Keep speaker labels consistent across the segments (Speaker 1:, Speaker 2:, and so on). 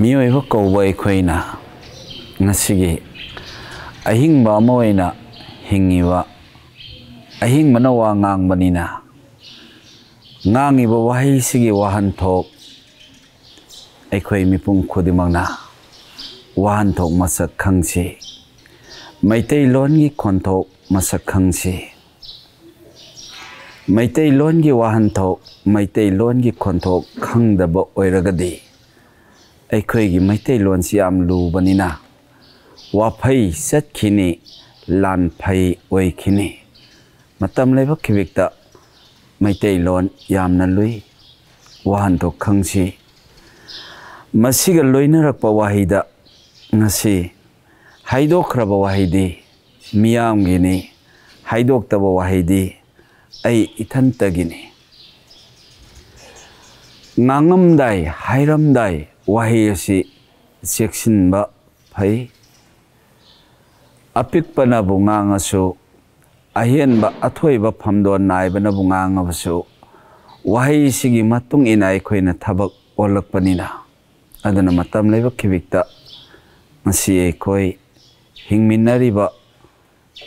Speaker 1: miyoiba kowba ꯑꯩꯈꯣꯏꯅ ꯉꯁꯤꯒꯤ ꯑꯍꯤꯡꯕ ꯑꯃ ꯑꯣꯏꯅ ꯍꯤꯡꯉꯤꯕ ꯑꯍꯤꯡꯕꯅ ꯋꯥ ꯉꯥꯡꯕꯅꯤꯅ ꯉꯥꯡꯉꯤꯕ ꯋꯥꯍꯩꯁꯤꯒꯤ ꯋꯥꯍꯟꯊꯣꯛ ꯑꯩꯈꯣꯏ ꯃꯤꯄꯨꯝ ꯈꯨꯗꯤꯡꯃꯛꯅ ꯋꯥꯍꯟꯊꯣꯛ ꯃꯁꯛ ꯈꯪꯁꯤ ꯃꯩꯇꯩꯂꯣꯟꯒꯤ ꯈꯣꯟꯊꯣꯛ ꯃꯁꯛ ꯈꯪꯁꯤ ꯃꯩꯇꯩꯂꯣꯟꯒꯤ ꯋꯥꯍꯟꯊꯣꯛ ꯃꯩꯇꯩꯂꯣꯟꯒꯤ ꯈꯣꯟꯊꯣꯛ ꯈꯪꯗꯕ ꯑꯣꯏꯔꯒꯗꯤ ꯑꯩꯈꯣꯏꯒꯤ ꯃꯩꯇꯩꯂꯣꯟꯁꯤ ꯌꯥꯝ ꯂꯨꯕꯅꯤꯅ ꯋꯥꯐꯩ ꯆꯠꯈꯤꯅꯤ ꯂꯥꯟꯐꯩ ꯑꯣꯏꯈꯤꯅꯤ ꯃꯇꯝ ꯂꯩꯕꯈꯤꯕꯤꯛꯇ ꯃꯩꯇꯩꯂꯣꯟ ꯌꯥꯝꯅ ꯂꯨꯏ ꯋꯥꯍꯟꯊꯣꯛ ꯈꯪꯁꯤ ꯃꯁꯤꯒ ꯂꯣꯏꯅꯔꯛꯄ ꯋꯥꯍꯩꯗ ꯉꯁꯤ ꯍꯥꯏꯗꯣꯛꯈ꯭ꯔꯕ ꯋꯥꯍꯩꯗꯤ ꯃꯤꯌꯥꯝꯒꯤꯅꯤ ꯍꯥꯏꯗꯣꯛꯇꯕ ꯋꯥꯍꯩꯗꯤ ꯑꯩ ꯏꯊꯟꯇꯒꯤꯅꯤ ꯉꯥꯡꯉꯝꯗꯥꯏ ꯍꯥꯏꯔꯝꯗꯥꯏ wahi si section ba pay apik pa na bunga nga so ahian ba athoy ba phamdo nai ba na bunga nga ba so wahi sigi matung inai khoi na thabak olak panina adana matam leba khibikta ngasi ei khoi hingminari ba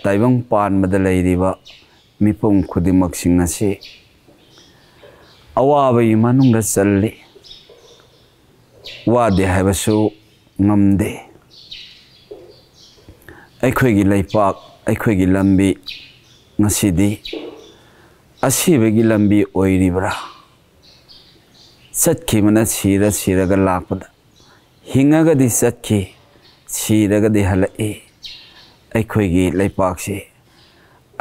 Speaker 1: taibang pan ma da leiri ba mipum khudimak sing ngasi awa ba imanung da challi वादे हाइबसु ngamde aikhoi gi laipak aikhoi gi lambi ngasidi asibe gi lambi oiribra satki mana sira sira ga lapda hinga ga di satki sira ga di halai aikhoi gi laipak se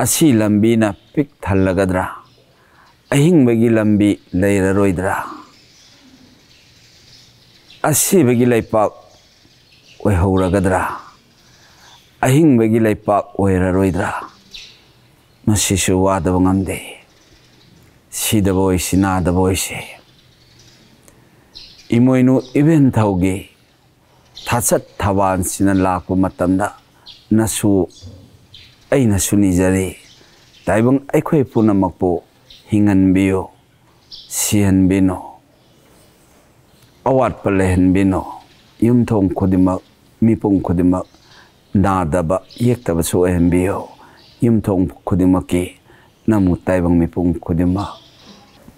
Speaker 1: asi lambi na pik thalagadra ahing ba gi lambi leira roidra ꯑꯁꯤꯕꯒꯤ ꯂꯩꯄꯥꯛ ꯑꯣꯏꯍꯧꯔꯒꯗ꯭ꯔꯥ ꯑꯍꯤꯡꯕꯒꯤ ꯂꯩꯄꯥꯛ ꯑꯣꯏꯔꯔꯣꯏꯗ꯭ꯔꯥ ꯃꯁꯤꯁꯨ ꯋꯥꯗꯕ ꯉꯝꯗꯦ ꯁꯤꯗꯕ ꯑꯣꯏꯁꯤ ꯅꯥꯗꯕ ꯑꯣꯏꯁꯤ ꯏꯃꯣꯏꯅꯨ ꯏꯕꯦꯟꯊꯧꯒꯤ ꯊꯥꯆꯠ ꯊꯕꯥꯟꯁꯤꯅ ꯂꯥꯛꯄ ꯃꯇꯝꯗ ꯅꯁꯨ ꯑꯩꯅꯁꯨ ꯅꯤꯖꯔꯤ ꯇꯥꯏꯕꯪ ꯑꯩꯈꯣꯏ ꯄꯨꯝꯅꯃꯛꯄꯨ ꯍꯤꯡꯍꯟꯕꯤꯌꯨ ꯁꯤꯍꯟꯕꯤꯅꯨ awat palen bino yum thong khodimak mi pung khodimak na da ba yek ta ba so em bio yum thong khodimak ki namu tai bang mi pung khodimak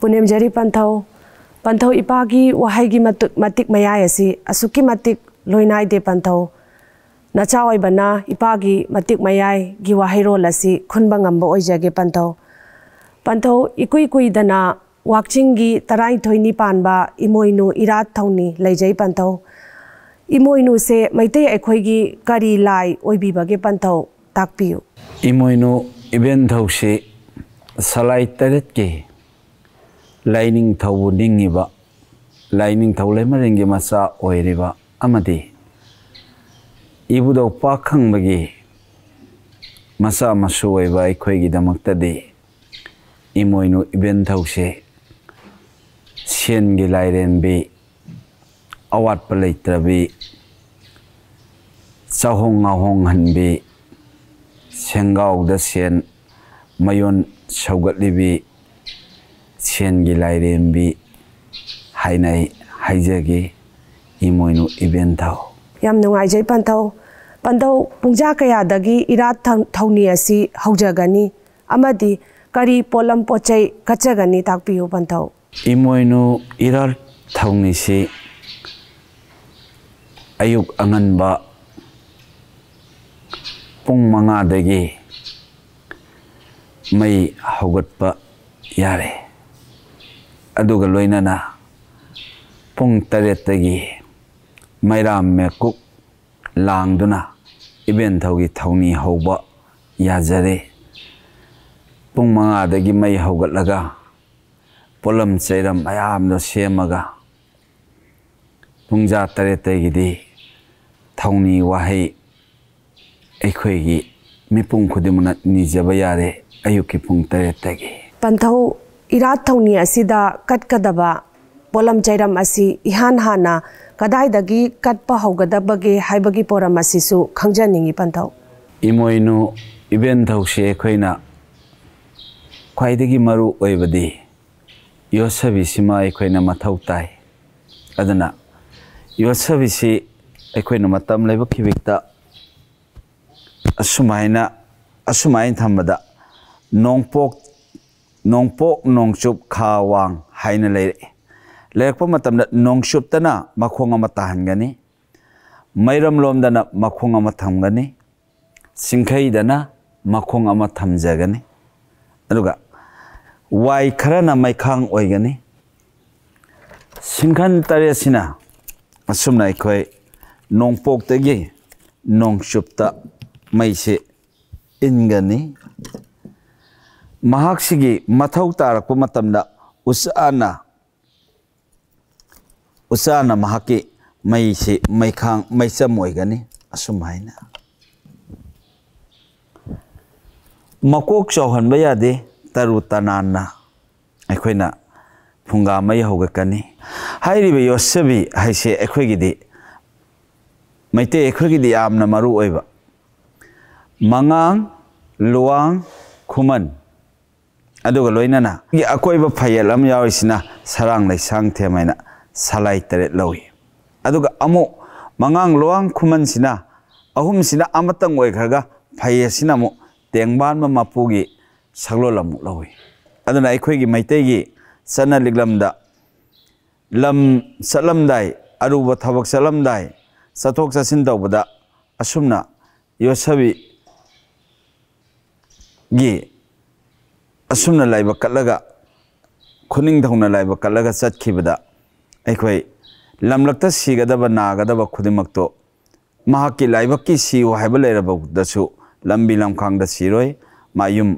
Speaker 2: punem jari panthau panthau ipa gi wahai gi matik maya asi asuki matik loinai de panthau na chawai bana ipa gi matik mayai gi wahai ro lasi khunba ngamba oijage panthau panthau ikui kui dana ꯋꯥꯛꯆꯤꯡꯒꯤ ꯇꯔꯥꯅꯤꯊꯣꯏꯅꯤ ꯄꯥꯟꯕ ꯏꯃꯣꯏꯅꯨ ꯏꯔꯥꯠ ꯊꯧꯅꯤ ꯂꯩꯖꯩ ꯄꯟꯊꯧ ꯏꯃꯣꯏꯅꯨꯁꯦ ꯃꯩꯇꯩ ꯑꯩꯈꯣꯏꯒꯤ ꯀꯔꯤ ꯂꯥꯏ ꯑꯣꯏꯕꯤꯕꯒꯦ ꯄꯟꯊꯧ ꯇꯥꯛꯄꯤꯌꯨ
Speaker 1: ꯏꯃꯣꯏꯅꯨ ꯏꯕꯦꯟꯊꯧꯁꯤ ꯁꯂꯥꯏ ꯇꯔꯦꯠꯀꯤ ꯂꯥꯏꯅꯤꯡꯊꯧꯕꯨ ꯅꯤꯡꯉꯤꯕ ꯂꯥꯏꯅꯤꯡꯊꯧ ꯂꯩꯃꯔꯦꯟꯒꯤ ꯃꯆꯥ ꯑꯣꯏꯔꯤꯕ ꯑꯃꯗꯤ ꯏꯕꯨꯗꯧ ꯄꯥꯈꯪꯕꯒꯤ ꯃꯆꯥ ꯃꯁꯨ ꯑꯣꯏꯕ ꯑꯩꯈꯣꯏꯒꯤꯗꯃꯛꯇꯗꯤ ꯏꯃꯣꯏꯅꯨ ꯏꯕꯦꯟꯊꯧꯁꯦ ꯁꯦꯟꯒꯤ ꯂꯥꯏꯔꯦꯝꯕꯤ ꯑꯋꯥꯠꯄ ꯂꯩꯇ꯭ꯔꯕꯤ ꯆꯍꯣꯡ ꯉꯥꯍꯣꯡꯍꯟꯕꯤ ꯁꯦꯡꯒꯥꯎꯗ ꯁꯦꯟ ꯃꯌꯣꯟ ꯁꯧꯒꯠꯂꯤꯕꯤ ꯁꯦꯟꯒꯤ ꯂꯥꯏꯔꯦꯝꯕꯤ ꯍꯥꯏꯅ ꯑꯩ ꯍꯥꯏꯖꯒꯦ ꯏꯃꯣꯏꯅꯨ ꯏꯕꯦꯟꯊꯧ
Speaker 2: ꯌꯥꯝ ꯅꯨꯡꯉꯥꯏꯖꯩ ꯄꯟꯊꯧ ꯄꯟꯊꯧ ꯄꯨꯡꯖꯥ ꯀꯌꯥꯗꯒꯤ ꯏꯔꯥꯠ ꯊꯧꯅꯤ ꯑꯁꯤ ꯍꯧꯖꯒꯅꯤ ꯑꯃꯗꯤ ꯀꯔꯤ ꯄꯣꯠꯂꯝ ꯄꯣꯠꯆꯩ ꯀꯠꯆꯒꯅꯤ ꯇꯥꯛꯄꯤꯌꯨ ꯄꯟꯊꯧ
Speaker 1: imoinu iral thongni si ayuk angan ba pung manga dagi mai hogat pa yare aduga loina na pung taret dagi mai ram me kuk lang duna event hogi thongni hoba ya jare pung manga dagi mai hogat laga polam cheiram ayam do semaga thungja tare te gi di thongni wa hei ekhoi gi mipung khudimuna ni jaba yare ayuki pung tare te gi
Speaker 2: panthau irat thongni asida katkadaba polam cheiram asi ihan hana kadai dagi katpa haugadaba ge haibagi poram asisu khangjaningi panthau
Speaker 1: imoinu event thau she ekhoina khwaidagi maru oibadi yosabisi ma ikoina matau tai adana yosabisi ikoina matam lebo kibikta asumaina asumain thamada nongpok nongpok nongchup khawang haina le lekpo matam da nongchup tana makhonga mata hangani mairam lom dana makhonga matham gani singkhai dana makhonga mata thamjagani aluga y khara na mai khang oi gani singkhan tare sina asumna khoi nong pok te gi nong shup ta mai se in gani mahak sigi mathau tarak pa matam da usana usana mahaki mai se mai khang mai sam oi gani asum haina makok chauhan ba ya de taru tanana ekwena punga mai a a hai n k i h o ꯇꯔꯨ ꯇ ꯅ ꯥ ꯟ a ꯑꯩꯈꯣꯏꯅ e ꯨ ꯡ ꯒ ꯥ ꯃꯩ ꯍ ꯧ ꯒ ꯠ ꯀ ꯅ e ꯍꯥꯏꯔꯤꯕ ꯌ ꯣ ꯠ ꯁ ꯕ a ꯍꯥꯏꯁꯦ ꯑ ꯩ a ꯣ ꯏ ꯒ ꯤ ꯗ ꯤ ꯃꯩꯇꯩ ꯑꯩꯈꯣꯏꯒꯤꯗꯤ ꯌꯥꯝꯅ ꯃꯔꯨ ꯑꯣꯏꯕ ꯃꯉꯥꯡ i ba p ꯡ ꯈꯨꯃꯟ ꯑꯗꯨꯒ ꯂꯣꯏꯅꯅ ꯑꯀꯣꯏꯕ ꯐꯌꯦꯜ ꯑꯃ ꯌꯥꯎꯔꯤꯁꯤꯅ ꯁꯔꯥꯡ ꯂꯩꯁꯥꯡ ꯊꯦꯝ ꯍꯥꯏꯅ ꯁ ꯂ ꯥ a ꯇꯔꯦꯠ a n g a n g l uh a n g kuman sina ahum ꯁ ꯤ ꯅ ꯑ a ꯨ ꯝ ꯁ ꯤ ꯅ ꯑꯃꯇꯪ ꯑ a ga p ꯔ ꯒ ꯐꯌꯦꯜꯁꯤꯅ ꯑ ꯃ e n g b a n ma m a p ꯨ g i ꯁꯛꯂꯣꯜ ꯑꯃꯨꯛ ꯂꯧꯏ ꯑꯗꯨꯅ ꯑꯩꯈꯣꯏꯒꯤ ꯃꯩꯇꯩꯒꯤ ꯆꯠꯅ ꯂꯤꯛꯂꯝꯗ ꯂꯝ ꯆꯠꯂꯝꯗꯥꯏ ꯑꯔꯨꯕ ꯊꯕꯛ ꯆꯠꯂꯝꯗꯥꯏ ꯆꯠꯊꯣꯛ ꯆꯠꯁꯤꯟ ꯇꯧꯕꯗ ꯑꯁꯨꯝꯅ ꯌꯣꯠꯁꯕꯤꯒꯤ ꯑꯁꯨꯝꯅ ꯂꯥꯏꯕ ꯀꯠꯂꯒ ꯈꯨꯅꯤꯡꯊꯧꯅ ꯂꯥꯏꯕ ꯀꯠꯂꯒ ꯆꯠꯈꯤꯕꯗ ꯑꯩꯈꯣꯏ ꯂꯝꯂꯛꯇ ꯁꯤꯒꯗꯕ ꯅꯥꯒꯗꯕ ꯈꯨꯗꯤꯡꯃꯛꯇꯣ ꯃꯍꯥꯛꯀꯤ ꯂꯥꯏꯕꯛꯀꯤ ꯁꯤꯌꯨ ꯍꯥꯏꯕ ꯂꯩꯔꯕꯗꯁꯨ ꯂꯝꯕꯤ ꯂꯝꯈꯥꯡꯗ ꯁꯤꯔꯣꯏ ꯃꯥꯌꯨꯝ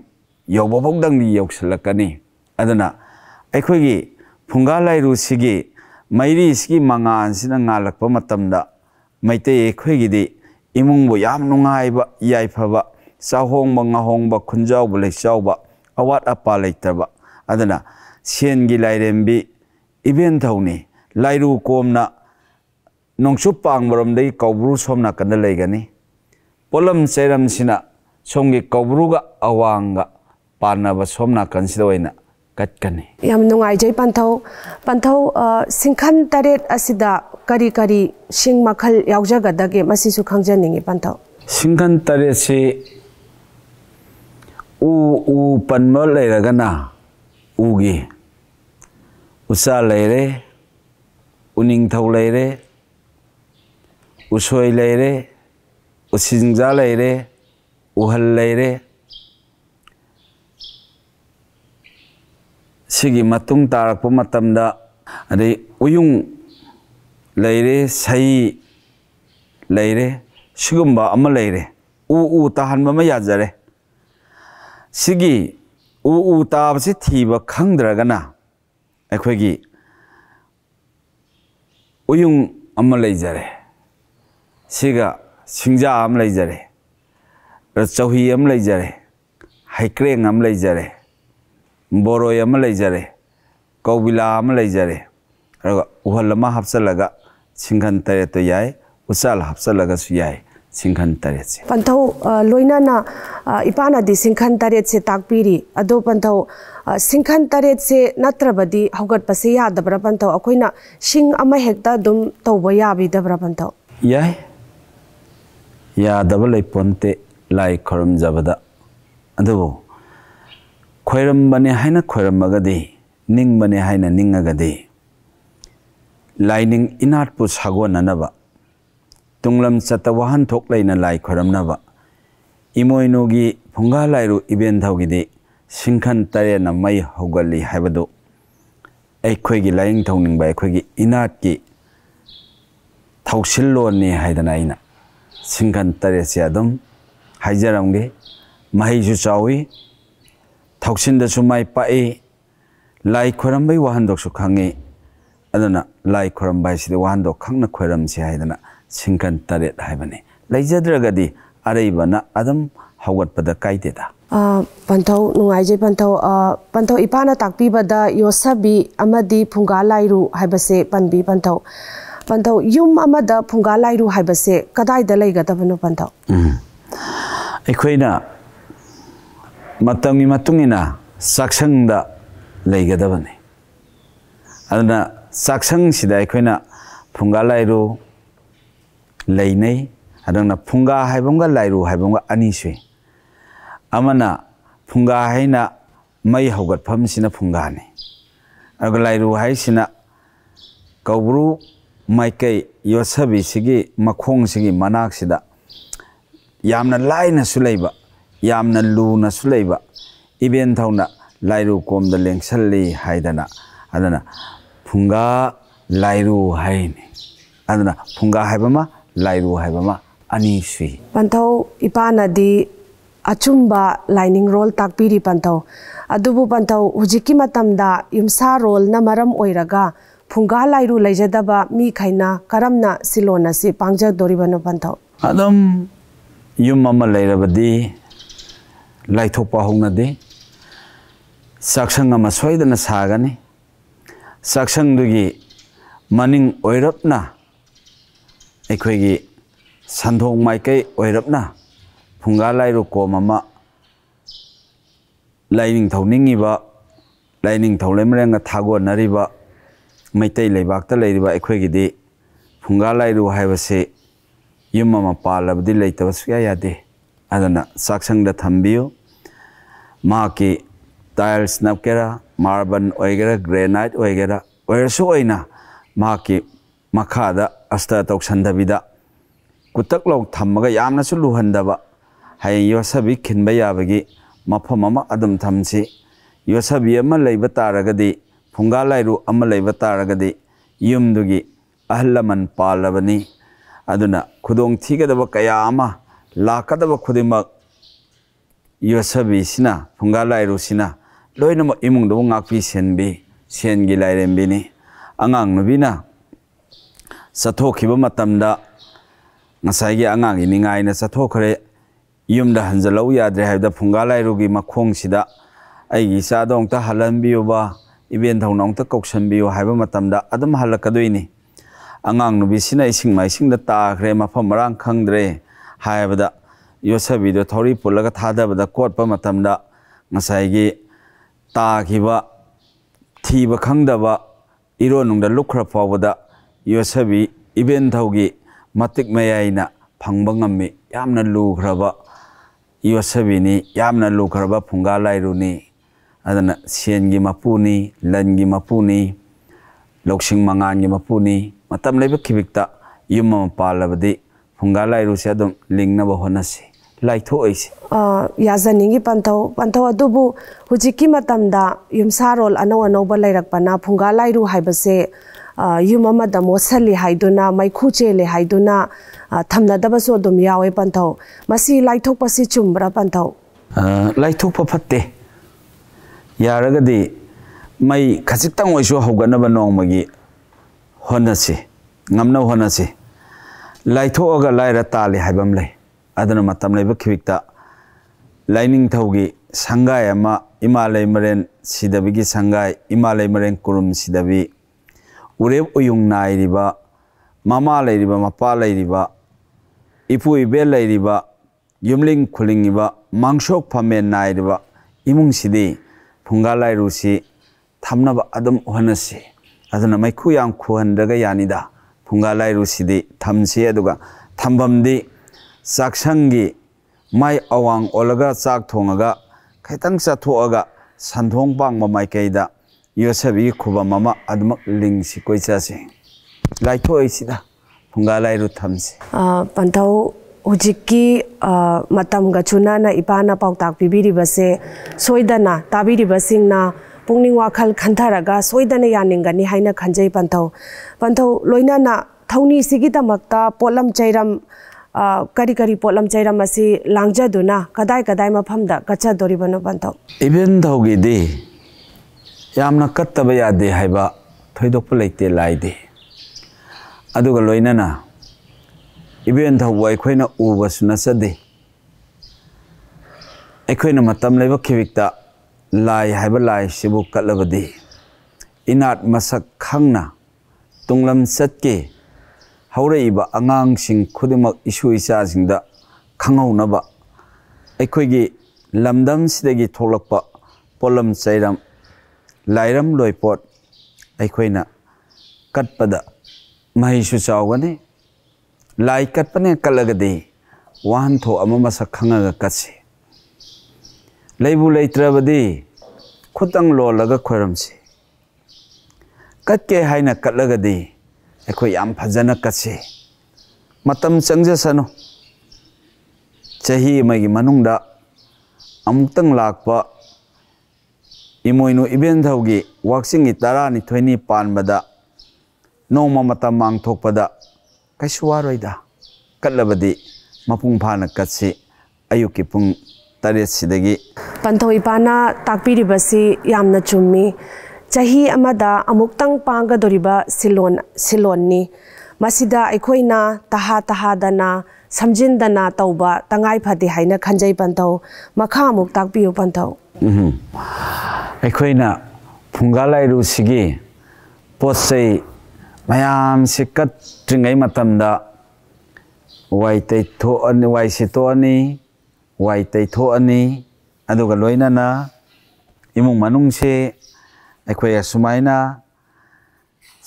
Speaker 1: yauba bogdang ni yausilakani adana aikhoi gi phunga lairu sigi mairi sigi mangan sina ngalak pa matamda ai aikhoi gi di imung bo yam nungai ba yai pha ba sa hong ba nga hong ba khunjau bu lek chau ba awat apa leiter ba adana sen gi lairem bi iben ru thauni na, komna chup pang borom dei kawru somna kan legani polam seram sina somgi kawru ga awang ga पानब सोम नाकन कटकने यम
Speaker 2: नुंगाइजै पान्थौ पान्थौ सिंखन तरेट असिदा करी करी सिंग मखल यावजगदगे मसिसु खंगजनिंगे पान्थौ
Speaker 1: सिंखन तरेट से उ उ पन्म लेरगना उगी उसा लेरे उनिंग थौ लेरे उसोय लेरे उसिंगजा लेरे उहल ꯁꯤꯒꯤ ꯃꯇꯨꯡ ꯇꯥꯔꯛꯄ ꯃꯇꯝꯗ ꯑꯗꯩ ꯎꯌꯨꯡ ꯂꯩꯔꯦ ꯁꯍꯤ ꯂꯩꯔꯦ ꯁꯤꯒꯨꯝꯕ ꯑꯃ ꯂꯩꯔꯦ ꯎ ꯎ ꯇꯥꯍꯟꯕ ꯑꯃ ꯌꯥꯖꯔꯦ ꯁꯤꯒꯤ ꯎ ꯎ ꯇꯥꯕꯁꯤ ꯊꯤꯕ ꯈꯪꯗ꯭ꯔꯒꯅ ꯑꯩꯈꯣꯏꯒꯤ ꯎꯌꯨꯡ ꯑꯃ ꯂꯩꯖꯔꯦ ꯁꯤꯒ ꯁꯤꯡꯖꯥ ꯑꯃ ꯂꯩꯖꯔꯦ ꯆꯧꯍꯤ ꯑꯃ ꯂꯩꯖꯔꯦ ꯍꯩꯀ꯭ꯔꯦꯡ ꯑꯃ ꯂꯩꯖꯔꯦ बोरोजर कौबीलाजर अरग उहल हापसल सिंघन तर तो ये उचाल हापसल सिंघन तर से
Speaker 2: पंथ लोना इपादी सिंघन तरह से तक अद पंथ सिंघन तरह से नत्रबदी हौगप से यादब्र पंथ अखोना हेत तब याद्र पंथ
Speaker 1: ये याद लेपन्ते लाई खरमजबदू ꯈꯣꯏꯔꯝꯕꯅꯦ ꯍꯥꯏꯅ ꯈꯣꯏꯔꯝꯃꯒꯗꯤ ꯅꯤꯡꯕꯅꯦ ꯍꯥꯏꯅ ꯅꯤꯡꯉꯒꯗꯤ ꯂꯥꯏꯅꯤꯡ ꯏꯅꯥꯠꯄꯨ ꯁꯥꯒꯣꯟꯅꯅꯕ ꯇꯨꯡꯂꯝ ꯆꯠꯇ ꯋꯥꯍꯟꯊꯣꯛ ꯂꯩꯅ ꯂꯥꯏ ꯈꯣꯏꯔꯝꯅꯕ ꯏꯃꯣꯏꯅꯨꯒꯤ ꯐꯨꯡꯒꯥ ꯂꯥꯏꯔꯨ ꯏꯕꯦꯟꯊꯧꯒꯤꯗꯤ ꯁꯤꯡꯈꯟ ꯇꯔꯦꯠꯅ ꯃꯩ ꯍꯧꯒꯠꯂꯤ ꯍꯥꯏꯕꯗꯨ ꯑꯩꯈꯣꯏꯒꯤ ꯂꯥꯏꯅꯤꯡ ꯊꯧꯅꯤꯡꯕ ꯑꯩꯈꯣꯏꯒꯤ ꯏꯅꯥꯠꯀꯤ ꯊꯧꯁꯤꯜꯂꯣꯟꯅꯤ ꯍꯥꯏꯗꯅ ꯑꯩꯅ ꯁꯤꯡꯈꯟ ꯇꯔꯦꯠꯁꯦ ꯑꯗꯨꯝ ꯍꯥꯏꯖꯔꯝꯒꯦ ꯃꯍꯩꯁꯨ ꯆꯥꯎꯏ ꯊꯧꯁꯤꯟꯗꯁꯨ ꯃꯥꯏ ꯄꯥꯛꯏ ꯂꯥꯏ ꯈꯣꯏꯔꯝꯕꯒꯤ ꯋꯥꯍꯟꯗꯣꯛꯁꯨ ꯈꯪꯉꯤ ꯑꯗꯨꯅ ꯂꯥꯏ ꯈꯣꯏꯔꯝꯕ ꯍꯥꯏꯁꯤꯗꯤ ꯋꯥꯍꯟꯗꯣꯛ ꯈꯪꯅ ꯈꯣꯏꯔꯝꯁꯤ ꯍꯥꯏꯗꯅ ꯁꯤꯡꯀꯟ ꯇꯔꯦꯠ ꯍꯥꯏꯕꯅꯤ ꯂꯩꯖꯗ꯭ꯔꯒꯗꯤ ꯑꯔꯩꯕꯅ ꯑꯗꯨꯝ ꯍꯧꯒꯠꯄꯗ ꯀꯥꯏꯗꯦꯗ
Speaker 2: ꯄꯟꯊꯧ ꯅꯨꯡꯉꯥꯏꯖꯩ ꯄꯟꯊꯧ ꯄꯟꯊꯧ ꯏꯄꯥꯅ ꯇꯥꯛꯄꯤꯕꯗ ꯌꯣꯠꯁꯕꯤ ꯑꯃꯗꯤ ꯐꯨꯡꯒꯥ ꯂꯥꯏꯔꯨ ꯍꯥꯏꯕꯁꯦ ꯄꯟꯕꯤ ꯄꯟꯊꯧ ꯄꯟꯊꯧ ꯌꯨꯝ ꯑꯃꯗ ꯐꯨꯡꯒꯥ ꯂꯥꯏꯔꯨ ꯍꯥꯏꯕꯁꯦ ꯀꯗꯥꯏꯗ ꯂꯩꯒꯗꯕꯅꯣ ꯄꯟꯊꯧ
Speaker 1: ꯑꯩꯈꯣꯏꯅ matangi matungina sakshang da leiga da bane alna sakshang sida ekoina phunga lairu leinei adana phunga haibonga lairu haibonga ani sui amana phunga haina mai hogat pham sina phunga ne aga lairu hai sina kawru mai kai yosabi sigi makhong sigi manak sida yamna laina sulaiba ꯌꯥꯝꯅ ꯂꯨꯅꯁꯨ ꯂꯩꯕ ꯏꯕꯦꯟ ꯊꯧꯅ ꯂꯥꯏꯔꯨ ꯀꯣꯝꯗ ꯂꯦꯡꯁꯜꯂꯤ ꯍꯥꯏꯗꯅ ꯑꯗꯨꯅ ꯐꯨꯡꯒꯥ ꯂꯥꯏꯔꯨ ꯍꯥꯏꯔꯤꯅꯤ ꯑꯗꯨꯅ ꯐꯨꯡꯒꯥ ꯍꯥꯏꯕ ꯑꯃ ꯂꯥꯏꯔꯨ ꯍꯥꯏꯕ ꯑꯃ ꯑꯅꯤ ꯁꯨꯏ
Speaker 2: ꯄꯟꯊꯧ ꯏꯄꯥꯅꯗꯤ ꯑꯆꯨꯝꯕ ꯂꯥꯏꯅꯤꯡꯔꯣꯜ ꯇꯥꯛꯄꯤꯔꯤ ꯄꯟꯊꯧ ꯑꯗꯨꯕꯨ ꯄꯟꯊꯧ ꯍꯧꯖꯤꯛꯀꯤ ꯃꯇꯝꯗ ꯌꯨꯝꯁꯥꯔꯣꯜꯅ ꯃꯔꯝ ꯑꯣꯏꯔꯒ ꯐꯨꯡꯒꯥ ꯂꯥꯏꯔꯨ ꯂꯩꯖꯗꯕ ꯃꯤꯈꯩꯅ ꯀꯔꯝꯅ ꯁꯤꯂꯣꯟ ꯑꯁꯤ ꯄꯥꯡꯖꯗꯣꯔꯤꯕꯅꯣ ꯄꯟꯊꯧ
Speaker 1: ꯑꯗꯨꯝ ꯌꯨꯝ ꯑꯃ ꯂꯩꯔꯕꯗꯤ लाइथोपा होनदे चाक्संग सोदन सागने चाक्संगी मनिंग ओरपना ꯑꯩꯈꯣꯏꯒꯤ ꯁꯟꯗꯣꯡ ꯃꯥꯏꯀꯩ ꯑꯣꯏꯔꯞꯅ ꯐꯨꯡꯒꯥ ꯂꯥꯏꯔꯨ ꯀꯣꯝ ꯑꯃ ꯂꯥꯏꯅꯤꯡ ꯊꯧꯅꯤꯡꯉꯤꯕ ꯂꯥꯏꯅꯤꯡ ꯊꯧꯂꯩꯃꯔꯦꯡꯒ ꯊꯥꯒꯣꯟꯅꯔꯤꯕ ꯃꯩꯇꯩ ꯂꯩꯕꯥꯛꯇ ꯂꯩꯔꯤꯕ ꯑꯩꯈꯣꯏꯒꯤꯗꯤ ꯐꯨꯡꯒꯥ ꯂꯥꯏꯔꯨ ꯍꯥꯏꯕꯁꯤ ꯌꯨꯝ ꯑꯃ ꯄꯥꯜꯂꯕꯗꯤ ꯂꯩꯇꯕ ꯁꯨꯛꯌꯥ ꯌꯥꯗꯦ ꯑꯗꯨꯅ ꯆꯥꯛꯁꯪꯗ ꯊꯝꯕꯤꯌꯨ ꯃꯍꯥꯛꯀꯤ ꯇꯥꯏꯜꯁ ꯅꯞꯀꯦꯔꯥ ꯃꯥꯔꯕꯟ ꯑꯣꯏꯒꯦꯔꯥ ꯒ꯭ꯔꯦꯅꯥꯏꯠ ꯑꯣꯏꯒꯦꯔꯥ ꯑꯣꯏꯔꯁꯨ ꯑꯣꯏꯅ ꯃꯍꯥꯛꯀꯤ ꯃꯈꯥꯗ ꯑꯁꯇꯔ ꯇꯧꯁꯟꯗꯕꯤꯗ ꯀꯨꯇꯛ ꯂꯧ ꯊꯝꯃꯒ ꯌꯥꯝꯅꯁꯨ ꯂꯨꯍꯟꯗꯕ ꯍꯌꯦꯡ ꯌꯣꯠꯁꯕꯤ ꯈꯤꯟꯕ ꯌꯥꯕꯒꯤ ꯃꯐꯝ ꯑꯃ ꯑꯗꯨꯝ ꯊꯝꯁꯤ ꯌꯣꯠꯁꯕꯤ ꯑꯃ ꯂꯩꯕ ꯇꯥꯔꯒꯗꯤ ꯐꯨꯡꯒꯥ ꯂꯥꯏꯔꯨ ꯑꯃ ꯂꯩꯕ ꯇꯥꯔꯒꯗꯤ ꯌꯨꯝꯗꯨꯒꯤ ꯑꯍꯜ ꯂꯃꯟ ꯄꯥꯜꯂꯕꯅꯤ ꯑꯗꯨꯅ ꯈꯨꯗꯣꯡ ꯊꯤꯒꯗꯕ ꯀꯌꯥ ꯑꯃ ꯂꯥꯛꯀꯗꯕ ꯈꯨꯗꯤꯡꯃꯛ sina loi 요섭이시나 do 로이는 뭐 sen bi sen gi lai 사토키바 bi ni angang ini ngai na satho khare yumda hanjalau yadre haida phungalairugi makhong sida aigi sa dong ta halan biu ba event thong nong ta koksan biu haiba matam da adam halakadoi ni angang nubi sina ising mai sing da ta khre ma phamrang khangdre haibada ꯌꯣꯠꯁꯕꯤꯗꯣ ꯊꯧꯔꯤ ꯄꯨꯜꯂꯒ ꯊꯥꯗꯕꯗ ꯀꯣꯠꯄ ꯃꯇꯝꯗ ꯉꯁꯥꯏꯒꯤ ꯇꯥꯈꯤꯕ ꯊꯤꯕ ꯈꯪꯗꯕ ꯏꯔꯣꯟꯅꯨꯡꯗ ꯂꯨꯞꯈ꯭ꯔ ꯐꯥꯎꯕꯗ ꯌꯣꯠꯁꯕꯤ ꯏꯕꯦꯟꯊꯧꯒꯤ ꯃꯇꯤꯛ ꯃꯌꯥꯏꯅ ꯐꯪꯕ ꯉꯝꯃꯤ ꯌꯥꯝꯅ ꯂꯨꯈ꯭ꯔꯕ ꯌꯣꯠꯁꯕꯤꯅꯤ ꯌꯥꯝꯅ ꯂꯨꯈ꯭ꯔꯕ ꯐꯨꯡꯒꯥ ꯂꯥꯏꯔꯨꯅꯤ ꯑꯗꯨꯅ ꯁꯦꯟꯒꯤ ꯃꯄꯨꯅꯤ ꯂꯟꯒꯤ ꯃꯄꯨꯅꯤ ꯂꯧꯁꯤꯡ ꯃꯉꯥꯟꯒꯤ ꯃꯄꯨꯅꯤ ꯃꯇꯝ ꯂꯩꯕ ꯈꯤꯕꯤꯛꯇ ꯌꯨꯝ ꯑꯃ ꯄꯥꯜꯂꯕꯗꯤ funga lai ru se adum lingna ba hona se lai tho ai se
Speaker 2: ya zani gi pantho pantho adu bu huji ki matam da yum sa rol ano ano ba lai rak pana funga lai ru hai ba se yum ama da mo sali hai do na mai khu che le hai do na thamna da ba so adum yawe pantho masi lai thok pa si chum ra pantho
Speaker 1: lai thok pa phatte ya ra ga di mai khachitang oi so hoganaba nong magi hona se ngamna hona se लाइथोगा लाइर ताले हाइबम ले अदन मतम लेब खिविकता लाइनिंग थौगी संगाय अमा इमालय मरेन सिदबिगी संगाय इमालय मरेन कुरुम सिदबी उरेब उयुंग नाइरिबा मामा लेरिबा मपा लेरिबा इपु इबे लेरिबा युमलिंग खुलिंगिबा मांगशोक फमे नाइरिबा इमुंग फुंगा लाइरुसी थमनब अदम उहनसी अदन मैखु यांग खुहनदगा यानिदा pungalai rusidi thamsiya duga thambamdi saksangi mai awang olaga chak thongaga khaitang cha tho aga sandhong bang ma mai kaida yosab i khuba mama admak ling si koi cha se lai tho ai sida pungalai ru thamsi
Speaker 2: a pantau ujikki matam ga chuna na ipana pauk ꯄꯨꯛꯅꯤꯡ ꯋꯥꯈꯜ ꯈꯟꯊꯔꯒ ꯁꯣꯏꯗꯅ ꯌꯥꯅꯤꯡꯒꯅꯤ ꯍꯥꯏꯅ ꯈꯟꯖꯩ ꯄꯟꯊꯧ ꯄꯟꯊꯧ ꯂꯣꯏꯅꯅ ꯊꯧꯅꯤꯁꯤꯒꯤꯗꯃꯛꯇ ꯄꯣꯠꯂꯝ ꯆꯩꯔꯝ ꯀꯔꯤ ꯀꯔꯤ ꯄꯣꯠꯂꯝ ꯆꯩꯔꯝ ꯑꯁꯤ ꯂꯥꯡꯖꯗꯨꯅ ꯀꯗꯥꯏ ꯀꯗꯥꯏ ꯃꯐꯝꯗ ꯀꯠꯆꯗꯣꯔꯤꯕꯅꯣ ꯄꯟꯊꯧ
Speaker 1: ꯏꯕꯦꯟꯊꯧꯒꯤꯗꯤ ꯌꯥꯝꯅ ꯀꯠꯇꯕ ꯌꯥꯗꯦ ꯍꯥꯏꯕ ꯊꯣꯏꯗꯣꯛꯄ ꯂꯩꯇꯦ ꯂꯥꯏꯗꯤ ꯑꯗꯨꯒ ꯂꯣꯏꯅꯅ ꯏꯕꯦꯟꯊꯧꯕꯨ ꯑꯩꯈꯣꯏꯅ ꯎꯕꯁꯨ ꯅꯠꯆꯗꯦ ꯑꯩꯈꯣꯏꯅ ꯃꯇꯝ ꯂꯩꯕ ꯈꯤꯕꯤꯛꯇ लाई है लाई सिबु कलबदी इनात मसक खंगना तुंगलम सतके हौरइब आंगांग सिंग खुदमक इशु इसा सिंग दा खंगौनब ꯑꯩꯈꯣꯏꯒꯤ ꯂꯝꯗꯝꯁꯤꯗꯒꯤ ꯊꯣꯛꯂꯛꯄ ꯄꯣꯠꯂꯝ ꯆꯩꯔꯝ ꯂꯥꯏꯔꯝ ꯂꯣꯏꯄꯣꯠ ꯑꯩꯈꯣꯏꯅ ꯀꯠꯄꯗ ꯃꯍꯩꯁꯨ ꯆꯥꯎꯒꯅꯤ ꯂꯥꯏ ꯀꯠꯄꯅꯦ ꯀꯠꯂꯒꯗꯤ ꯋꯥꯍꯟꯊꯣꯛ ꯑꯃ ꯃꯁꯛ ꯈꯪꯉꯒ ꯀꯠꯁꯤ ꯂꯩꯕꯨ ꯂꯩꯇ꯭ꯔꯕꯗꯤ ꯈꯨꯇꯪ ꯂꯣꯜꯂꯒ ꯈꯣꯏꯔꯝꯁꯤ ꯀꯠꯀꯦ ꯍꯥꯏꯅ ꯀꯠꯂꯒꯗꯤ ꯑꯩꯈꯣꯏ ꯌꯥꯝ ꯐꯖꯅ ꯀꯠꯁꯤ ꯃꯇꯝ ꯆꯪꯖꯁꯅꯨ ꯆꯍꯤ ꯑꯃꯒꯤ ꯃꯅꯨꯡꯗ ꯑꯃꯨꯛꯇꯪ ꯂꯥꯛꯄ ꯏꯃꯣꯏꯅꯨ ꯏꯕꯦꯟꯊꯧꯒꯤ ꯋꯥꯛꯆꯤꯡꯒꯤ ꯇꯔꯥꯅꯤꯊꯣꯏꯅꯤ ꯄꯥꯟꯕꯗ ꯅꯣꯡꯃ ꯃꯇꯝ ꯃꯥꯡꯊꯣꯛꯄꯗ ꯀꯩꯁꯨ ꯋꯥꯔꯣꯏꯗ ꯀꯠꯂꯕꯗꯤ ꯃꯄꯨꯡ ꯐꯥꯅ ꯀꯠꯁꯤ ꯑꯌꯨꯛꯀꯤ ꯄꯨꯡ ꯇꯔꯦꯠ ꯁꯤꯗꯒꯤ
Speaker 2: ꯄꯟꯊꯣꯏꯄꯥꯅ ꯇꯥꯛꯄꯤꯔꯤꯕꯁꯤ ꯌꯥꯝꯅ ꯆꯨꯝꯃꯤ ꯆꯍꯤ ꯑꯃꯗ ꯑꯃꯨꯛꯇꯪ ꯄꯥꯡꯒꯗꯣꯔꯤꯕ ꯁꯤꯂꯣꯟ ꯁꯤꯂꯣꯟꯅꯤ ꯃꯁꯤꯗ ꯑꯩꯈꯣꯏꯅ ꯇꯍꯥ ꯇꯍꯥꯗꯅ ꯁꯝꯖꯤꯟꯗꯅ ꯇꯧꯕ ꯇꯉꯥꯏ ꯐꯗꯦ ꯍꯥꯏꯅ ꯈꯟꯖꯩ ꯄꯟꯊꯧ ꯃꯈꯥꯃꯨꯛ ꯇꯥꯛꯄꯤꯌꯨ ꯄꯟꯊꯧ
Speaker 1: ꯑꯩꯈꯣꯏꯅ ꯐꯨꯡꯒꯥ ꯂꯥꯏꯔꯨꯁꯤꯒꯤ ꯄꯣꯠ ꯆꯩ ꯃꯌꯥꯝꯁꯤ ꯀꯠꯇ꯭ꯔꯤꯉꯩ ꯃꯇꯝꯗ ꯋꯥꯏ ꯇꯩꯊꯣꯛꯑꯅꯤ ꯋꯥꯏ ꯁꯤꯠꯇꯣꯛꯑꯅꯤ ꯋꯥꯏ ꯇꯩꯊꯣꯛꯑꯅꯤ ꯑꯗꯨꯒ ꯂꯣꯏꯅꯅ ꯏꯃꯨꯡ ꯃꯅꯨꯡꯁꯤ ꯑꯩꯈꯣꯏ ꯑꯁꯨꯃꯥꯏꯅ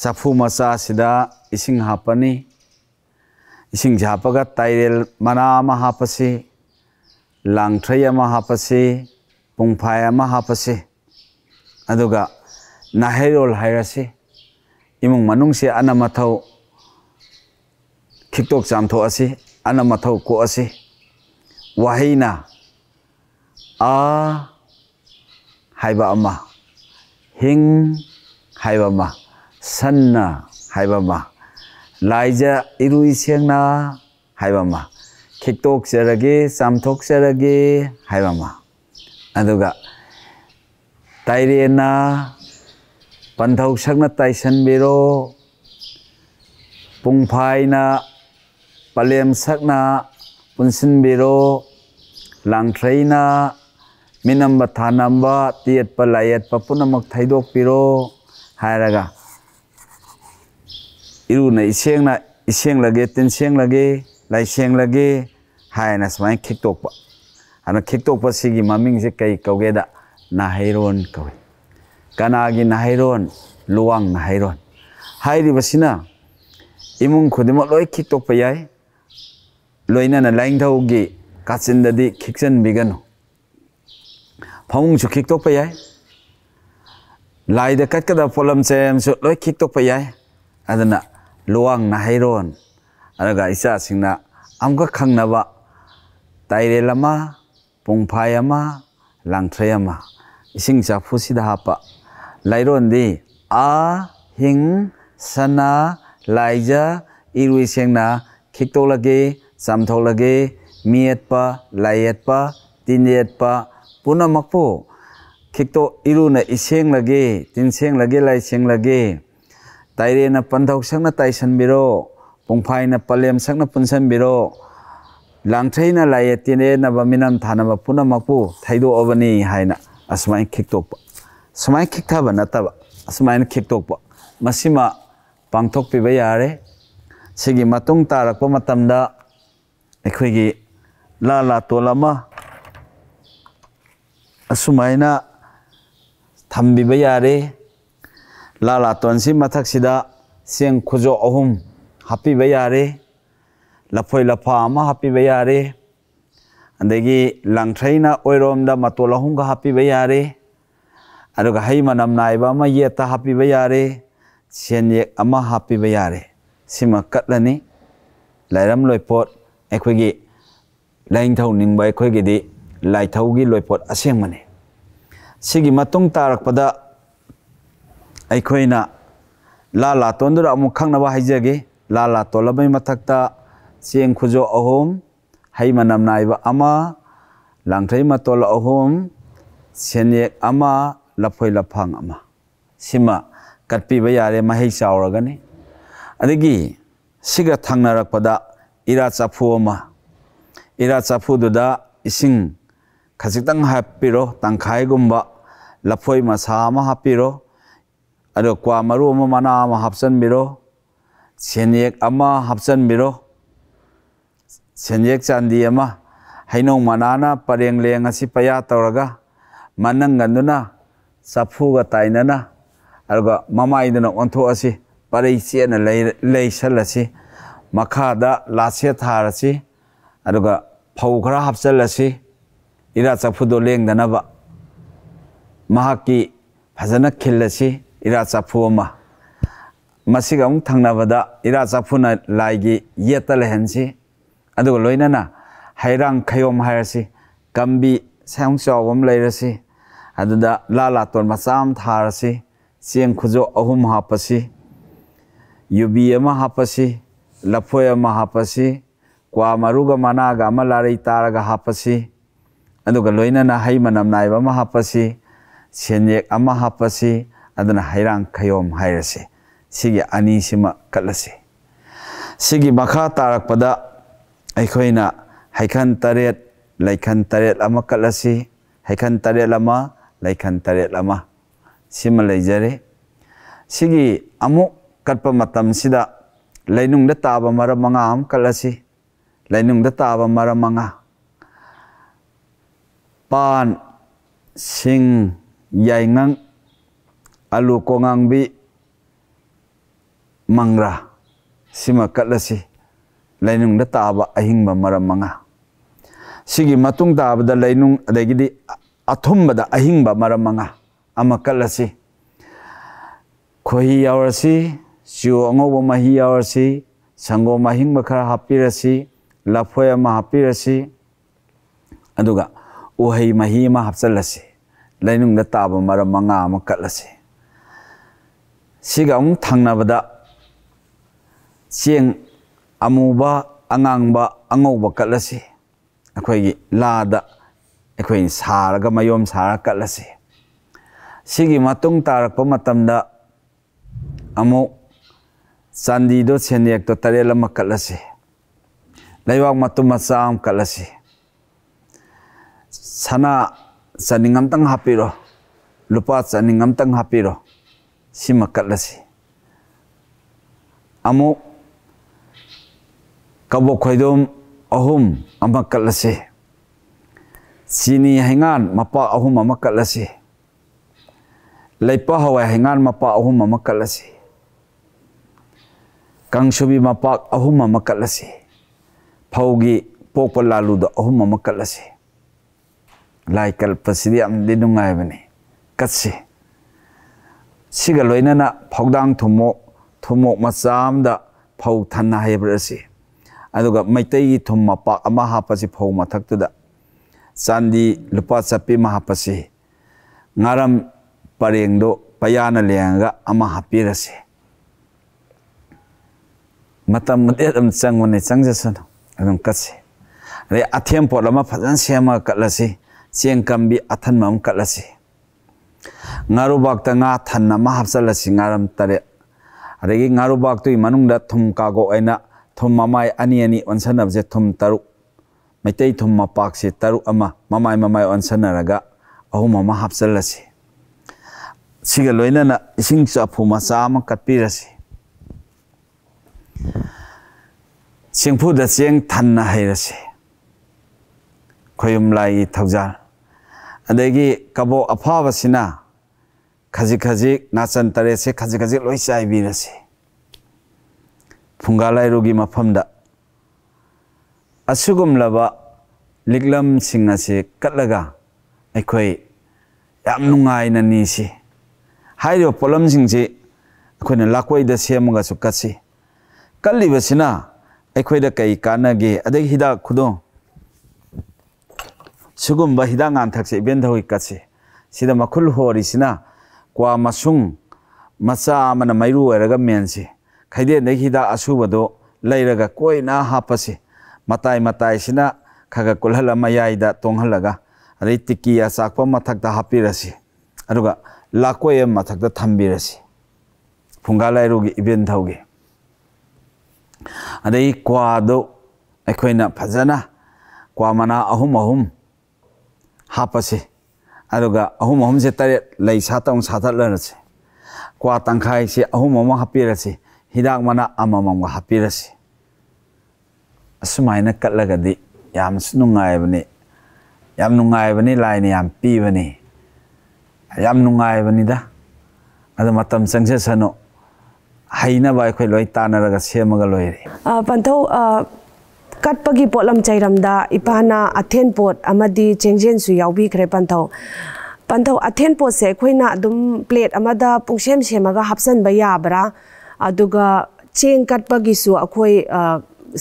Speaker 1: ꯆꯐꯨ ꯃꯆꯥꯁꯤꯗ ꯏꯁꯤꯡ ꯍꯥꯞꯄꯅꯤ ꯏꯁꯤꯡꯁꯤ ꯍꯥꯞꯄꯒ ꯇꯥꯏꯔꯦꯜ ꯃꯅꯥ ꯑꯃ ꯍꯥꯞꯄꯁꯤ ꯂꯥꯡꯊ꯭ꯔꯩ ꯑꯃ ꯍꯥꯞꯄꯁꯤ ꯄꯨꯡꯐꯥꯏ ꯑꯃ ꯍꯥꯞꯄꯁꯤ ꯑꯗꯨꯒ ꯅꯥꯍꯩꯔꯣꯜ ꯍꯥꯏꯔꯁꯤ ꯏꯃꯨꯡ ꯃꯅꯨꯡꯁꯤ ꯑꯅ ꯃꯊꯧ ꯈꯤꯛꯇꯣꯛ ꯆꯥꯝꯊꯣꯛꯑꯁꯤ ꯑꯅ ꯃꯊꯧ ꯀꯣꯛꯑꯁꯤ wahina a haiba ma hing haiba ma sanna haiba ma laija irui sengna haiba ma khiktok serage samthok serage haiba ma aduga tairena panthau sakna taisan bero pungphaina palem sakna punsin biro lang traina minam bathanamba tiet palayat papunamak thaidok piro hairaga iruna na iseng lage tin seng lage lai seng lage haina smai khiktok pa ana khiktok pa sigi maming se kai na nahairon kawi kanagi nahairon luang na nahairon hairi basina imung khudima loi khiktok pa yai ꯂꯣꯏꯅꯅ ꯂꯥꯏꯡꯊꯧꯒꯤ ꯀꯥꯆꯤꯟꯗꯗꯤ ꯈꯤꯛꯆꯟꯕꯤꯒꯅꯨ ꯐꯃꯨꯡꯁꯨ ꯈꯤꯛꯇꯣꯛꯄ ꯌꯥꯏ ꯂꯥꯏꯗ ꯀꯠꯀꯗꯕ ꯄꯣꯠꯂꯝꯁꯦꯝꯁꯨ ꯂꯣꯏ ꯈꯤꯛꯇꯣꯛꯄ ꯌꯥꯏ ꯑꯗꯨꯅ ꯂꯨꯋꯥꯡ ꯅꯥꯍꯩꯔꯣꯟ ꯑꯗꯨꯒ ꯏꯆꯥꯁꯤꯡꯅ ꯑꯃꯨꯛꯀ ꯈꯪꯅꯕ ꯇꯥꯏꯔꯦꯜ ꯑꯃ ꯄꯨꯡꯐꯥꯏ ꯑꯃ ꯂꯥꯡꯊ꯭ꯔꯩ ꯑꯃ ꯏꯁꯤꯡ ꯆꯐꯨꯁꯤꯗ ꯍꯥꯞꯄ ꯂꯥꯏꯔꯣꯟꯗꯤ ꯑ ꯍꯤꯡ ꯁꯅꯥ ꯂꯥꯏꯖ ꯏꯔꯨꯏ ꯁꯦꯡꯅ ꯈꯤꯛꯇꯣꯛꯂꯒꯦ samtholage mietpa layetpa tinetpa punamakpo khikto iruna iseng lage tinseng lage lai seng lage taire na panthok sangna taisan biro pungphai na palem sangna punsan biro langthai na lai tine na baminam thana ba punamakpo thaido obani haina asmai khikto smai khikta ba nataba asmai khikto pa masima pangthok pi ba yare sigi matung tarak pa matamda ꯑꯩꯈꯣꯏꯒꯤ ꯂꯥ ꯂꯥꯇꯣꯜ ꯑꯃ ꯑꯁꯨꯃꯥꯏꯅ ꯊꯝꯕꯤꯕ ꯌꯥꯔꯦ ꯂꯥ ꯂꯥꯇꯣꯟꯁꯤ ꯃꯊꯛꯁꯤꯗ ꯆꯦꯡ ꯈꯨꯖꯣ ꯑꯍꯨꯝ ꯍꯥꯞꯄꯤꯕ ꯌꯥꯔꯦ ꯂꯐꯣꯏ ꯂꯐꯥ ꯑꯃ ꯍꯥꯞꯄꯤꯕ ꯌꯥꯔꯦ ꯑꯗꯒꯤ ꯂꯥꯡꯊ꯭ꯔꯩꯅ ꯑꯣꯏꯔꯣꯝꯗ ꯃꯇꯣꯜ ꯑꯍꯨꯝꯒ ꯍꯥꯞꯄꯤꯕ ꯌꯥꯔꯦ ꯑꯗꯨꯒ ꯍꯩ ꯃꯅꯝ ꯅꯥꯏꯕ ꯑꯃ ꯌꯦꯠꯇ ꯍꯥꯞꯄꯤꯕ ꯌꯥꯔꯦ ꯁꯦꯟꯌꯦꯛ ꯑꯃ ꯍꯥꯞꯄꯤꯕ ꯌꯥꯔꯦ ꯁꯤꯃ ꯀꯠꯂꯅꯤ ꯂꯥꯏꯔꯝ ꯂꯣꯏꯄꯣꯠ ꯑꯩꯈꯣꯏꯒꯤ ꯂꯥꯏꯅꯤꯡꯊꯧ ꯅꯤꯡꯕ ꯑꯩꯈꯣꯏꯒꯤꯗꯤ ꯂꯥꯏꯊꯧꯒꯤ ꯂꯣꯏꯄꯣꯠ ꯑꯁꯦꯡꯕꯅꯤ ꯁꯤꯒꯤ ꯃꯇꯨꯡ ꯇꯥꯔꯛꯄꯗ ꯑꯩꯈꯣꯏꯅ ꯂꯥ ꯂꯥꯇꯣꯟꯗꯨꯗ ꯑꯃꯨꯛ ꯈꯪꯅꯕ ꯍꯥꯏꯖꯒꯦ ꯂꯥ ꯂꯥꯇꯣꯜꯂꯕꯩ ꯃꯊꯛꯇ ꯆꯦꯡ ꯈꯨꯖꯣ ꯑꯍꯨꯝ ꯍꯩ ꯃꯅꯝ ꯅꯥꯏꯕ ꯑꯃ ꯂꯥꯡꯊꯩ ꯃꯇꯣꯜ ꯑꯍꯨꯝ ꯁꯦꯟꯌꯦꯛ ꯑꯃ ꯂꯐꯣꯏ ꯂꯐꯥꯡ ꯑꯃ ꯁꯤꯃ ꯀꯠꯄꯤꯕ ꯌꯥꯔꯦ ꯃꯍꯩ ꯆꯥꯎꯔꯒꯅꯤ ꯑꯗꯒꯤ ꯁꯤꯒ ꯊꯪꯅꯔꯛꯄꯗ 이라 짜푸 오마 이라 짜푸두다 이싱 가식당 하피로 땅 가이군바 라포이 마사마 하피로 아르 과마루 오마 마나마 합선 미로 세니액 아마 합선 미로 세니액 잔디 아마 하이노 마나나 파랭랭 아시 파야 타오라가 만능간누나 사푸가 타이나나 알고 마마이드나 원토 아시 파레이시에나 레이살라시 마카다 라세타르시 아르가 파우그라 합셀라시 이라 잡푸도 랭다나바 마하키 바자나 켈라시 이라 잡푸마 마시가 웅탕나바다 이라 잡푸나 라이기 예탈헨시 아두고 로이나나 하이랑 카욤 하야시 감비 사용샤옴 레이르시 아두다 라라톨 마삼 타르시 시엔 쿠조 아훔 하파시 ꯂꯐꯣꯏ ꯑꯃ ꯍꯥꯞꯄꯁꯤ ꯀ꯭ꯋꯥ ꯃꯔꯨꯒ ꯃꯅꯥꯒ ꯑꯃ ꯂꯥꯔꯩ ꯇꯥꯔꯒ ꯍꯥꯞꯄꯁꯤ ꯑꯗꯨꯒ ꯂꯣꯏꯅꯅ ꯍꯩ ꯃꯅꯝ ꯅꯥꯏꯕ ꯑꯃ ꯍꯥꯞꯄꯁꯤ ꯁꯦꯟꯌꯦꯛ ꯑꯃ ꯍꯥꯞꯄꯁꯤ ꯑꯗꯨꯅ ꯍꯩꯔꯥꯡ ꯈꯌꯣꯝ ꯍꯥꯏꯔꯁꯤ ꯁꯤꯒꯤ ꯑꯅꯤꯁꯤꯃ ꯀꯠꯂꯁꯤ ꯁꯤꯒꯤ ꯃꯈꯥ ꯇꯥꯔꯛꯄꯗ ꯑꯩꯈꯣꯏꯅ ꯍꯩꯈꯟ ꯇꯔꯦꯠ ꯂꯩꯈꯟ ꯇꯔꯦꯠ ꯑꯃ ꯀꯠꯂꯁꯤ ꯍꯩꯈꯟ ꯇꯔꯦꯠ ꯑꯃ ꯂꯩꯈꯟ ꯇꯔꯦꯠ ꯑꯃ ꯁꯤꯃ ꯂꯩꯖꯔꯦ ꯁꯤꯒꯤ ꯑꯃꯨꯛ ꯀꯠꯄ ꯃꯇꯝꯁꯤꯗ lainung da taba mara manga am kalasi lainung da taba mara manga pan sing yai ngang alu ngang bi mangra sima kalasi lainung da taba ahing ba mara manga sigi matung taba da lainung adagidi athum ba da ahing ba mara manga ama kalasi khoi yaurasi 주 엉어보 마히야월시 상고 마힝 마카 하피라시 라포야 마 하피라시 아두가 오헤이 마히 마 합살라시 라이눙 나 따보 마라 망아 아마 깔라시 시가 웅 탕나보다 시행 아무바 앙앙바 앙오바 깔라시 아코이기 라다 아코이 사라가 마욤 사라 깔라시 시기 마뚱 따라 포 마탐다 아무 sandi do sen yak to tare lama kalasi laiwang matu masang kalasi sana saningam tang hapiro lupa saningam tang hapiro si makalasi amu kabo khoidom ahum amakalasi sini hengan mapa ahum amakalasi laipa hawa hengan mapa ahum amakalasi kangsubi mapak ahum ama katlasi phaugi pokpa lalu da ahum ama katlasi lai kalpasidi am de nungai bani katsi siga loina na phaudang thumo thumo masam da phau thanna hebrasi aduga maitai thum mapak ama hapasi phau mathak tu da sandi lupa sapi mahapasi ngaram pareng do payana lenga ama hapirasi matam mudet am chang mun chang ja san adam katse re athem po lama phajan sema kalasi cheng kambi athan mam kalasi ngaru bak ta nga than na ma hapsala singaram tare re gi ngaru bak tu manung da thum ka go aina thum mamai ani ani onsanab je thum taru maitai thum ma pak se taru ama mamai mamai onsanaraga ahum ma hapsala si siga loina na ising cha phuma sa ma ra katpirasi chingphu da cheng than na hai ra se khoyum lai thaujar adegi kabo apha basina khaji khaji nachan tare se khaji khaji loi chai bi ra se phungalai rogi mafam da asugum laba liklam sing ase katlaga aikoi yam nungai na ni se hai ro polam sing je akhoi na lakoi da se amga su katsi ꯀꯜꯂꯤꯕꯁꯤꯅ ꯑꯩꯈꯣꯏꯗ ꯀꯩ ꯀꯥꯟꯅꯒꯦ ꯑꯗꯒꯤ ꯍꯤꯗꯥꯛ ꯈꯨꯗꯣꯡ ꯁꯤꯒꯨꯝꯕ ꯍꯤꯗꯥꯛ ꯉꯥꯟꯊꯛꯁꯦ ꯏꯕꯦꯟꯊꯧꯒꯤ ꯀꯠꯁꯦ ꯁꯤꯗ ꯃꯈꯨꯜ ꯍꯣꯔꯤꯁꯤꯅ ꯀ꯭ꯋꯥ ꯃꯁꯨꯡ ꯃꯆꯥ ꯑꯃꯅ ꯃꯩꯔꯨ ꯑꯣꯏꯔꯒ ꯃꯦꯟꯁꯤ ꯈꯩꯗꯦꯟꯗꯒꯤ ꯍꯤꯗꯥꯛ ꯑꯁꯨꯕꯗꯣ ꯂꯩꯔꯒ ꯀꯣꯏꯅ ꯍꯥꯞꯄꯁꯤ ꯃꯇꯥꯏ ꯃꯇꯥꯏꯁꯤꯅ ꯈꯔ ꯈꯔ ꯀꯨꯜꯍꯜꯂ ꯃꯌꯥꯏꯗ ꯇꯣꯡꯍꯜꯂꯒ ꯑꯗꯩ ꯇꯤꯀꯤ ꯑꯆꯥꯛꯄ ꯃꯊꯛꯇ ꯍꯥꯞꯄꯤꯔꯁꯤ ꯑꯗꯨꯒ ꯂꯥꯀꯣꯏ ꯑꯃ ꯃꯊꯛꯇ ꯊꯝꯕꯤꯔꯁꯤ ꯐꯨꯡꯒꯥ ꯂꯥꯏꯔꯨꯒꯤ ꯏꯕꯦꯟꯊꯧꯒꯤ adai kwadu aikoina phajana kwa mana ahum ahum hapase aduga ahum ahum se tare lai satang satat lanase kwa tangkhai se ahum ahum hapirase hidak mana amamam ga hapirase asmaina katlagadi yam snungaibani yam nungaibani laini yam pibani yam nungaibani da adu matam sangse sano ल ताण लोरे
Speaker 2: पनथ कटपैरम इपान आथेपोटमध्ये चांजेच याऊी खे पांथ पंथ अथेपोटे अखोन प्लॅटमद पूशेम हप्सन याबर चूय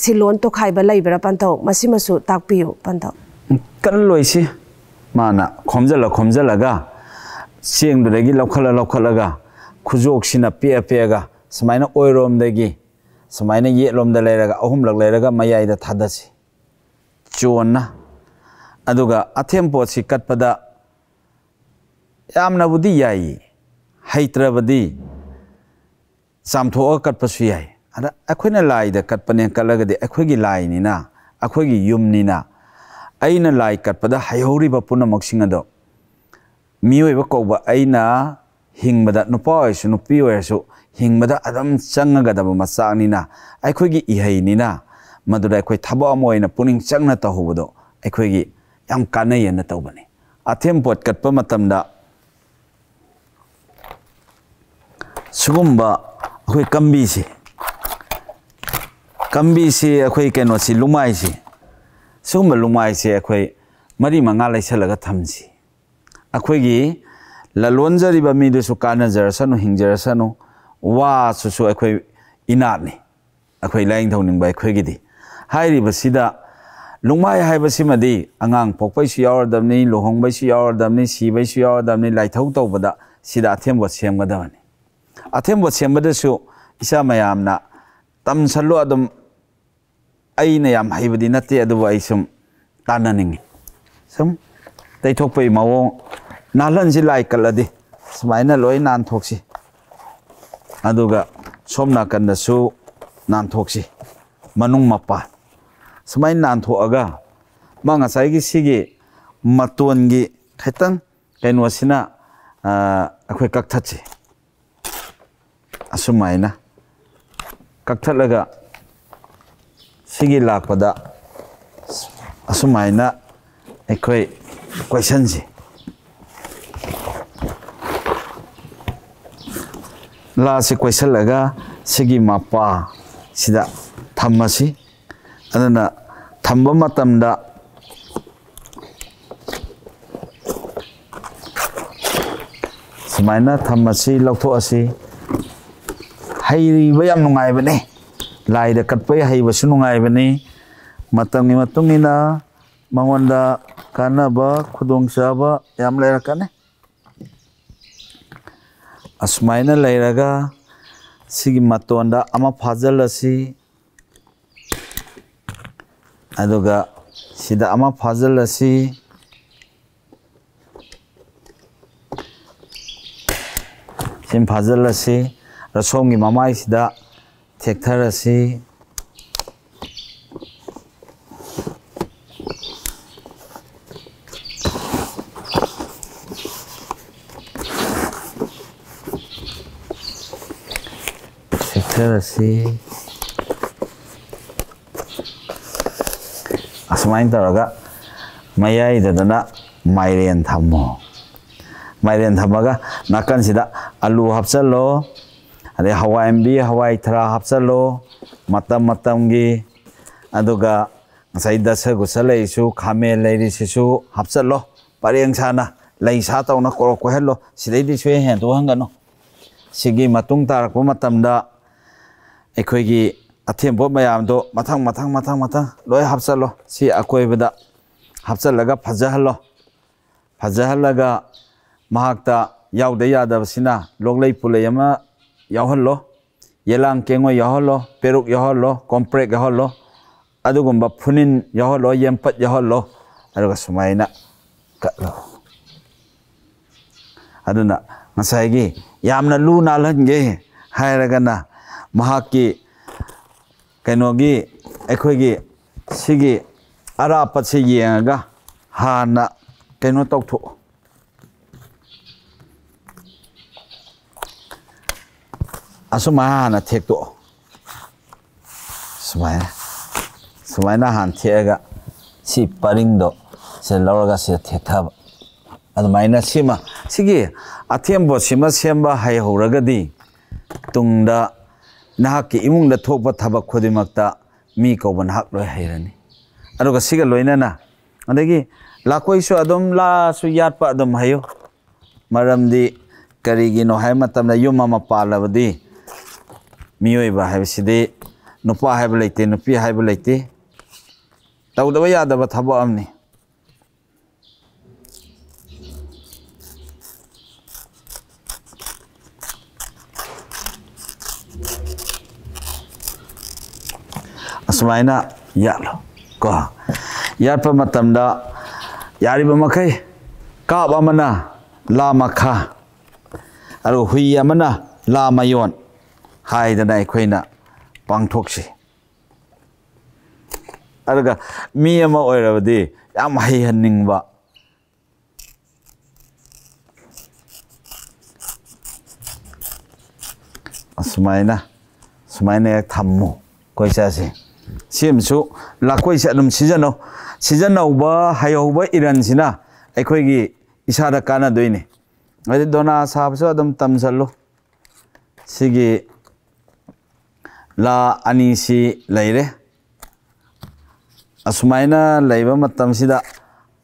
Speaker 2: सलो तोखायब पांथू तापू पांथ
Speaker 1: कॉमज खोजलगाग चांगली लखलखा खुजोशीन पेअ पेअ สมัยนั้นโอยรมได้กี่สมัยนั้นเยลมได้เลยก็อหุมหลักเลยก็ไม่ใหญ่ดทัดสิจวนนะอะดูกะอะเทมปอสิกัดปะดายามนบุดีใหญ่ให้ตระบดีสามทัวกัดปะสุใหญ่อะดาอะควยนะลายดะกัดปะเ hingmada adam changa gada ba masa ni na ai khoi gi i hai ni na madura khoi thabo mo ina puning changna ta hu bodo ai khoi gi yang ka na yena ta bani athem pot kat pa matam da sugum ba khoi kambi si si khoi ke si lumai si sugum ba lumai si khoi si ꯑꯩꯈꯣꯏꯒꯤ ꯂꯂꯣꯟꯖꯔꯤꯕ ꯃꯤꯗꯨꯁꯨ ဝါဆူဆူအခွေအင်းနာနေအခွေလိုင်းထုံနေဘဲခွေကြည်ဟိုင်ရီဘစီဒလုံမိုင်ဟိုင်ဘစီမဒီအငန်းပေါပိစီယောဒမ်နီလိုဟုံဘစီယောဒမ်နီစီဘစီယောဒမ်နီလိုက်ထုံတော့ဘဒစီဒအသင်ဘဆေမဒါနီအသင်ဘဆေမဒဆူအိစာမယမ်နာတမ်ဆလုအဒမ်အိနယမ်ဟိုင်ဘဒီနတိအဒဝိုင်ဆုံတာနနင်းဆုံဒေထုတ်ပေမောနာလန်စီလိုက်ကလဒီစမိုင်းနလွိုင်းနန်ထုတ်စီ ꯑꯗꯨꯒ ꯁꯣꯝ ꯅꯥꯀꯟꯗꯁꯨ ꯅꯥꯟꯊꯣꯛꯁꯤ ꯃꯅꯨꯡ ꯃꯄꯥ ꯁꯨꯃꯥꯏꯅ ꯅꯥꯟꯊꯣꯛꯑꯒ ꯃꯥꯡꯉꯁꯥꯏꯒꯤ ꯁꯤꯒꯤ ꯃꯇꯣꯟꯒꯤ ꯈꯤꯇꯪ ꯀꯩꯅꯣꯁꯤꯅ ꯑꯩꯈꯣꯏ ꯀꯛꯊꯠꯁꯤ ꯑꯁꯨꯃꯥꯏꯅ ꯀꯛꯊꯠꯂꯒ ꯁꯤꯒꯤ ꯂꯥꯛꯄꯗ ꯑꯁꯨꯃꯥꯏꯅ ꯑ la se question laga segi mapa sida thamasi adana thamba matamda sumaina thamasi lokto asi hairi bayam nungai bane lai da katpai hai basu nungai bane matangi matungi na mangonda kana ba khudong sa ba yam lai rakane ꯑꯁꯨꯃꯥꯏꯅ ꯂꯩꯔꯒ ꯁꯤꯒꯤ ꯃꯇꯣꯟꯗ ꯑꯃ ꯐꯥꯖꯤꯜꯂꯁꯤ ꯑꯗꯨꯒ ꯁꯤꯗ ꯑꯃ ꯐꯥꯖꯤꯜꯂꯁꯤ ꯁꯤꯝ ꯐꯥꯖꯤꯜꯂꯁꯤ ꯔꯁꯣꯝꯒꯤ ꯃꯃꯥꯏꯁꯤꯗ ꯊꯦꯛꯊꯔꯁꯤ hacer así. ꯑꯁꯨꯃꯥꯏꯅ ꯇꯧꯔꯒ ꯃꯌꯥꯏꯗꯗꯅ ꯃꯥꯏꯔꯦꯟ ꯊꯝꯃꯣ ꯃꯥꯏꯔꯦꯟ ꯊꯝꯃꯒ ꯅꯥꯀꯟꯁꯤꯗ ꯑꯂꯨ ꯍꯥꯞꯆꯜꯂꯣ ꯑꯗꯩ ꯍꯋꯥꯏꯝꯕꯤ ꯍꯋꯥꯏ ꯊꯔꯥ ꯍꯥꯞꯆꯜꯂꯣ ꯃꯇꯝ ꯃꯇꯝꯒꯤ ꯑꯗꯨꯒ ꯉꯁꯥꯏ ꯗꯁꯒꯨꯁ ꯂꯩꯔꯤꯁꯨ ꯈꯥꯃꯦꯟ ꯂꯩꯔꯤꯁꯤꯁꯨ ꯍꯥꯞꯆꯜꯂꯣ ꯄꯔꯦꯡ ꯁꯥꯅ ꯂꯩ ꯁꯥ ꯇꯧꯅ ꯀꯣꯔꯣꯛ ꯀꯣꯏꯍꯜꯂꯣ ꯁꯤꯗꯩꯗꯤ ꯁꯨꯍꯦꯟ ꯍꯦꯟꯗꯣꯛꯍꯟꯒꯅꯨ ꯁꯤꯒꯤ ꯃꯇꯨꯡ ꯇꯥꯔꯛꯄ ꯃꯇꯝꯗ ꯑꯩꯈꯣꯏꯒꯤ ꯑꯊꯦꯝꯕ ꯃꯌꯥꯝꯗꯣ ꯃꯊꯪ ꯃꯊꯪ ꯃꯊꯪ ꯃꯊꯪ ꯂꯣꯏ ꯍꯥꯞꯆꯜꯂꯣ ꯁꯤ ꯑꯀꯣꯏꯕꯗ ꯍꯥꯞꯆꯜꯂꯒ ꯐꯖꯍꯜꯂꯣ ꯐꯖꯍꯜꯂꯒ ꯃꯍꯥꯛꯇ ꯌꯥꯎꯗ ꯌꯥꯗꯕꯁꯤꯅ ꯂꯣꯛꯂꯩ ꯄꯨꯂꯩ ꯑꯃ ꯌꯥꯎꯍꯜꯂꯣ ꯌꯦꯂꯥꯡ ꯀꯦꯡꯉꯣꯏ ꯌꯥꯎꯍꯜꯂꯣ ꯄꯦꯔꯨꯛ ꯌꯥꯎꯍꯜꯂꯣ ꯀꯣꯝꯄ꯭ꯔꯦꯛ ꯌꯥꯎꯍꯜꯂꯣ ꯑꯗꯨꯒꯨꯝꯕ ꯐꯨꯅꯤꯟ ꯌꯥꯎꯍꯜꯂꯣ ꯌꯦꯝꯄꯠ ꯌꯥꯎꯍꯜꯂꯣ ꯑꯗꯨꯒ ꯁꯨꯃꯥꯏꯅ ꯀꯠꯂꯣ ꯑꯗꯨꯅ ꯉꯁꯥꯏꯒꯤ ꯌꯥꯝꯅ ꯂꯨ ꯅꯥꯜꯍꯟꯒꯦ ꯍꯥꯏꯔꯒꯅ ꯃꯍꯥꯛꯀꯤ ꯀꯩꯅꯣꯒꯤ ꯑꯩꯈꯣꯏꯒꯤ ꯁꯤꯒꯤ ꯑꯔꯥꯞꯄꯁꯤ ꯌꯦꯡꯉꯒ ꯍꯥꯟꯅ ꯀꯩꯅꯣ ꯇꯧꯊꯣꯛꯎ ꯑꯁꯨꯃꯥꯏꯅ ꯍꯥꯟꯅ ꯊꯦꯛꯇꯣꯛꯑꯣ ꯁꯨꯃꯥꯏꯅ ꯁꯨꯃꯥꯏꯅ ꯍꯥꯟꯅ ꯊꯦꯛꯑꯒ ꯁꯤ ꯄꯔꯤꯡꯗꯣ ꯁꯤ ꯂꯧꯔꯒ ꯁꯤꯗ ꯊꯦꯛꯊꯕ ꯑꯗꯨꯃꯥꯏꯅ ꯁꯤꯃ ꯁꯤꯒꯤ ꯑꯊꯦꯝꯕꯣꯠꯁꯤꯃ ꯁꯦꯝꯕ ꯍꯩꯍꯧꯔꯒꯗꯤ ꯇꯨꯡꯗ नहाक इमुंग थोप थब खुदमत मी कौब नहा लो अगर लोनना अगी लाखोसु अदम लासु याप अदम हयो मरमदी है मतलब यूम पालबदी नुपा लेते नुपी हैब लेते तौदब यादव थबनी smaina yalo ko yarpa matamda yariba makai ka ba mana la makha aru hui amana la mayon hai da nai khoina pangthok si aruga mi ama oirabadi yam hai hanning ba asmaina smaina ek thammu koisa si ꯁꯤꯃꯁꯨ ꯂꯥꯛꯄꯩꯁꯦ ꯑꯗꯨꯝ ꯁꯤꯖꯤꯟꯅꯧ ꯁꯤꯖꯤꯟꯅꯧꯕ ꯍꯩꯍꯧꯕ ꯏꯔꯟꯁꯤꯅ ꯑꯩꯈꯣꯏꯒꯤ ꯏꯁꯥꯗ ꯀꯥꯟꯅꯗꯣꯏꯅꯤ ꯑꯗꯩ ꯗꯣꯅꯥ ꯁꯥꯕꯁꯨ ꯑꯗꯨꯝ ꯇꯝꯁꯜꯂꯨ ꯁꯤꯒꯤ ꯂꯥ ꯑꯅꯤꯁꯤ ꯂꯩꯔꯦ ꯑꯁꯨꯃꯥꯏꯅ ꯂꯩꯕ ꯃꯇꯝꯁꯤꯗ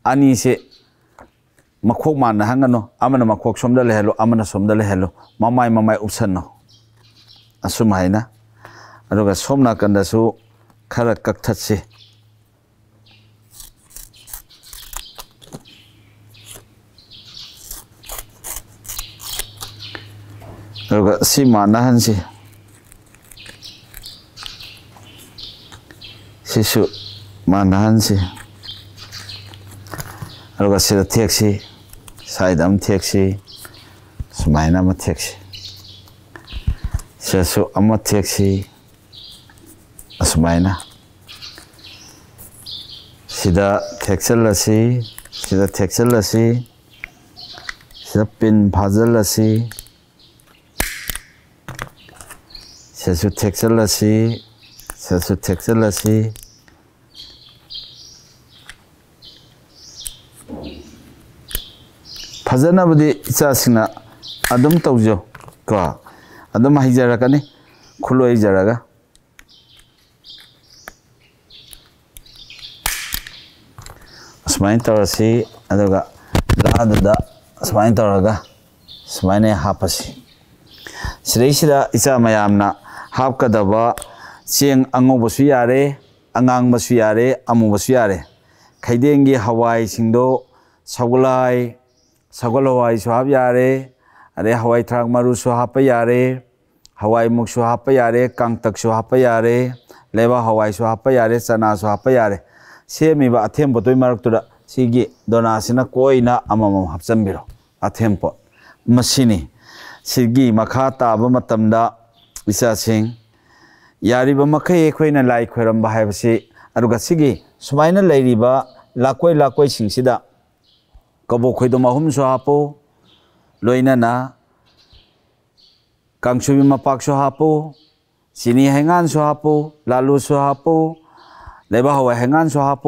Speaker 1: ꯑꯅꯤꯁꯦ ꯃꯈꯣꯛ ꯃꯥꯟꯅꯍꯟꯒꯅꯨ ꯑꯃꯅ ꯃꯈꯣꯛ ꯁꯣꯝꯗ ꯂꯩꯍꯜꯂꯨ ꯑꯃꯅ ꯁꯣꯝꯗ ꯂꯩꯍꯜꯂꯨ ꯃꯃꯥꯏ ꯃꯃꯥꯏ ꯎꯞꯁꯟꯅꯨ ꯑꯁꯨꯃꯥꯏꯅ ꯑꯗꯨꯒ ꯁꯣꯝ ꯅꯥꯀꯟꯗꯁꯨ khara kak thatsi rồi si mana han si si su mana han si rồi si thiệt si sai đam thiệt si sumai nam thiệt si si su am thiệt si ꯑꯁꯨꯃꯥꯏꯅ ꯁꯤꯗ ꯊꯦꯛꯆꯜꯂꯁꯤ ꯁꯤꯗ ꯊꯦꯛꯆꯜꯂꯁꯤ ꯁꯤꯗ ꯄꯤꯟ ꯐꯥꯖꯜꯂꯁꯤ ꯁꯤꯗꯁꯨ ꯊꯦꯛꯆꯜꯂꯁꯤ ꯁꯤꯗꯁꯨ ꯊꯦꯛꯆꯜꯂꯁꯤ ꯐꯖꯅꯕꯨꯗꯤ ꯏꯆꯥꯁꯤꯡꯅ ꯑꯗꯨꯝ ꯇꯧꯖꯧ ꯀꯣ ꯑꯗꯨꯝ ꯍꯩꯖꯔꯛꯀꯅꯤ ꯈꯨꯠꯂꯣꯏꯖꯔꯒ ꯁꯨꯃꯥꯏꯅ ꯇꯧꯔꯁꯤ ꯑꯗꯨꯒ ꯂꯥꯗꯨꯗ ꯁꯨꯃꯥꯏꯅ ꯇꯧꯔꯒ ꯁꯨꯃꯥꯏꯅ ꯍꯥꯞꯄꯁꯤ ꯁꯤꯗꯩꯁꯤꯗ ꯏꯆꯥ ꯃꯌꯥꯝꯅ ꯍꯥꯞꯀꯗꯕ ꯆꯦꯡ ꯑꯉꯧꯕꯁꯨ ꯌꯥꯔꯦ ꯑꯉꯥꯡꯕꯁꯨ ꯌꯥꯔꯦ ꯑꯃꯨꯕꯁꯨ ꯌꯥꯔꯦ ꯈꯩꯗꯦꯡꯒꯤ ꯍꯋꯥꯏꯁꯤꯡꯗꯣ ꯁꯒꯣꯜꯍꯋꯥꯏ ꯁꯒꯣꯜ ꯍꯋꯥꯏꯁꯨ ꯍꯥꯞ ꯌꯥꯔꯦ ꯑꯗꯩ ꯍꯋꯥꯏ ꯊꯔꯥꯛ ꯃꯔꯨꯁꯨ ꯍꯥꯞꯄ ꯌꯥꯔꯦ ꯍꯋꯥꯏꯃꯨꯛꯁꯨ ꯍꯥꯞꯄ ꯌꯥꯔꯦ ꯀꯥꯡꯇꯛꯁꯨ ꯍꯥꯞꯄ ꯌꯥꯔꯦ ꯂꯩꯕꯥꯛ ꯍꯋꯥꯏꯁꯨ ꯍꯥꯞꯄ ꯌꯥꯔꯦ ꯆꯅꯥꯁꯨ ꯍꯥꯞꯄ ꯌꯥꯔꯦ ꯁꯦꯝꯃꯤꯕ ꯑꯊꯦꯝꯄꯣꯠꯇꯨꯒꯤ ꯃꯔꯛꯇꯨꯗ ꯁꯤꯒꯤ ꯗꯣꯅꯥꯁꯤꯅ ꯀꯣꯏꯅ ꯑꯃꯃꯝ ꯍꯥꯞꯆꯤꯟꯕꯤꯔꯣ ꯑꯊꯦꯝꯄꯣꯠ ꯃꯁꯤꯅꯤ ꯁꯤꯒꯤ ꯃꯈꯥ ꯇꯥꯕ ꯃꯇꯝꯗ ꯏꯆꯥꯁꯤꯡ ꯌꯥꯔꯤꯕ ꯃꯈꯩ ꯑꯩꯈꯣꯏꯅ ꯂꯥꯏ ꯈꯣꯏꯔꯝꯕ ꯍꯥꯏꯕꯁꯤ ꯑꯗꯨꯒ ꯁꯤꯒꯤ ꯁꯨꯃꯥꯏꯅ ꯂꯩꯔꯤꯕ ꯂꯥꯛꯀꯣꯏ ꯂꯥꯛꯀꯣꯏꯁꯤꯡꯁꯤꯗ ꯀꯕꯣꯛ ꯈꯣꯏꯗꯣꯝ ꯑꯍꯨꯝꯁꯨ ꯍꯥꯞꯄꯨ ꯂꯣꯏꯅꯅ ꯀꯥꯡꯁꯨꯕꯤ ꯃꯄꯥꯛꯁꯨ ꯍꯥꯞꯄꯨ ꯆꯤꯅꯤ ꯍꯩꯉꯥꯟꯁꯨ ꯍꯥꯞꯄꯨ ꯂꯥꯂꯨꯁꯨ ꯍꯥꯞꯄꯨ ในบ้าวเหงานสหพ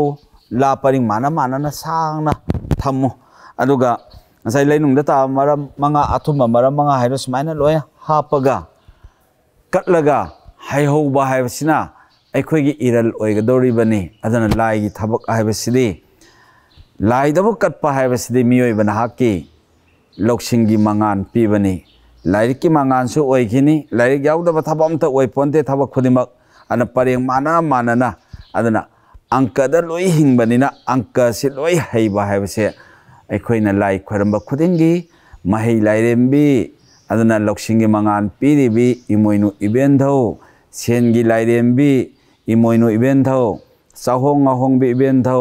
Speaker 1: ลาปริมานะมานะนะสร้างนะทำมอะดูกะใส่เลยนุ่งเดตามารมังอัฐุมามารมังไฮรสไมนะลอยฮาปะกะกัดละกะไฮโฮบาไฮเวสินะไอคุยกิอิรัลโอยกะดอริบันีอะดันลายกิทับกไฮเวสิดีลายดับกัดปะไฮเวสิดีมีโอยบันฮักเกลกชิงกิมังานปีบันีลายกิมังานสุโอยกินีลายกิเอาดับทับอมตะโอยปนเตทับกขุดิมักอันนั้นปริมานะมานะนะ aduna angka da loi hing banina angka se loi hai ba hai se ai khoina lai khoram ba khudingi mahai lai rembi aduna loksing gi mangan piri bi imoinu event tho sen gi lai rembi imoinu event tho sahong ahong bi event tho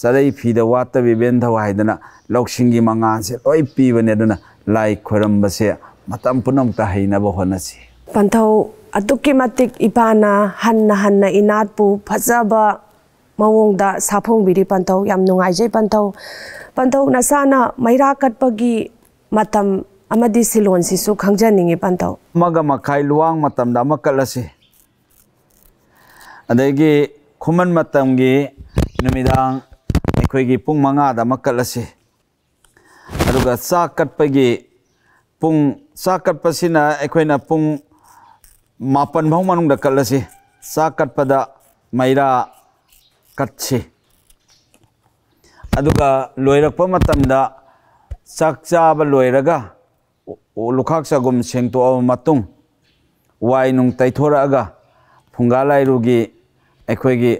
Speaker 1: sarai phi da wat ta event tho hai dana loksing gi mangan se loi pi bane aduna lai khoram ba se matam punam ta hai na ba hona si
Speaker 2: pantau ꯑꯗꯨꯛꯀꯤ ꯃꯇꯤꯛ ꯏꯄꯥꯅ ꯍꯟꯅ ꯍꯟꯅ ꯏꯅꯥꯠꯄꯨ ꯐꯖꯕ ꯃꯑꯣꯡꯗ ꯁꯥꯐꯣꯡꯕꯤꯔꯤ ꯄꯟꯊꯧ ꯌꯥꯝ ꯅꯨꯡꯉꯥꯏꯖꯩ ꯄꯟꯊꯧ ꯄꯟꯊꯧ ꯅꯁꯥꯅ ꯃꯩꯔꯥ ꯀꯠꯄꯒꯤ ꯃꯇꯝ ꯑꯃꯗꯤ ꯁꯤꯂꯣꯟꯁꯤꯁꯨ ꯈꯪꯖꯅꯤꯡꯉꯤ ꯄꯟꯊꯧ
Speaker 1: ꯑꯃꯒ ꯃꯈꯥꯏ ꯂꯨꯋꯥꯡ ꯃꯇꯝꯗ ꯑꯃ ꯀꯠꯂꯁꯤ ꯑꯗꯒꯤ ꯈꯨꯃꯟ ꯃꯇꯝꯒꯤ ꯅꯨꯃꯤꯗꯥꯡ ꯑꯩꯈꯣꯏꯒꯤ ꯄꯨꯡ ꯃꯉꯥꯗ ꯑꯃ ꯀꯠꯂꯁꯤ ꯑꯗꯨꯒ ꯆꯥꯛ ꯀꯠꯄꯒꯤ ꯄꯨꯡ ꯆꯥꯛ ꯀꯠꯄꯁꯤꯅ ꯑꯩꯈꯣꯏꯅ ꯄꯨꯡ मापन भाव मनुंग कटल चा कटपद मैरा कटे लोरप चक चाब लोरग लुखा चगुम सेंटोब वाई नु तैथोरग फुंगा लाइरुगी अखोगी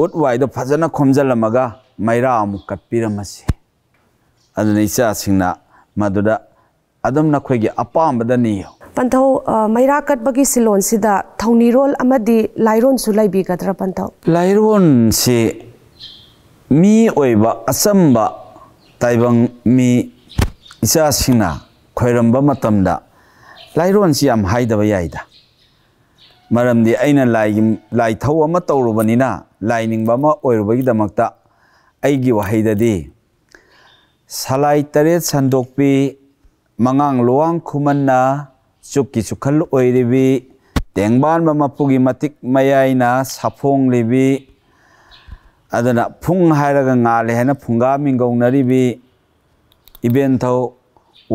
Speaker 1: उट वाइद फजन खोमजलमग मैरा अमुक कटपीरमसी अदुना इचासिंगना मदुदा
Speaker 2: पंथ मैरा कटबगी सिलोन सिदा थौनीरोल अमदी लाइरोन सु लाइबीगदरा
Speaker 1: से मी ओइबा अचंबा ताइबंग मी इचा सिंगना खोइरंबा से यम हाइदबा याइदा मरमदि अइना लाइ लाइ थौ अमा तौरुबनिना लाइनिंगबा अमा ओइरुबगिदमक्ता ꯑꯩꯒꯤ ꯋꯥꯍꯩꯗꯗꯤ ꯆꯨꯛꯀꯤ ꯆꯨꯈꯜ ꯑꯣꯏꯔꯤꯕꯤ ꯇꯦꯡꯕꯥꯟꯕ ꯃꯄꯨꯒꯤ ꯃꯇꯤꯛ ꯃꯌꯥꯏꯅ ꯁꯥꯐꯣꯡꯂꯤꯕꯤ ꯑꯗꯨꯅ ꯐꯨꯡ ꯍꯥꯏꯔꯒ ꯉꯥꯜꯂꯦ ꯍꯥꯏꯅ ꯐꯨꯡꯒꯥ ꯃꯤꯡꯒꯧꯅꯔꯤꯕꯤ ꯏꯕꯦꯟꯊꯧ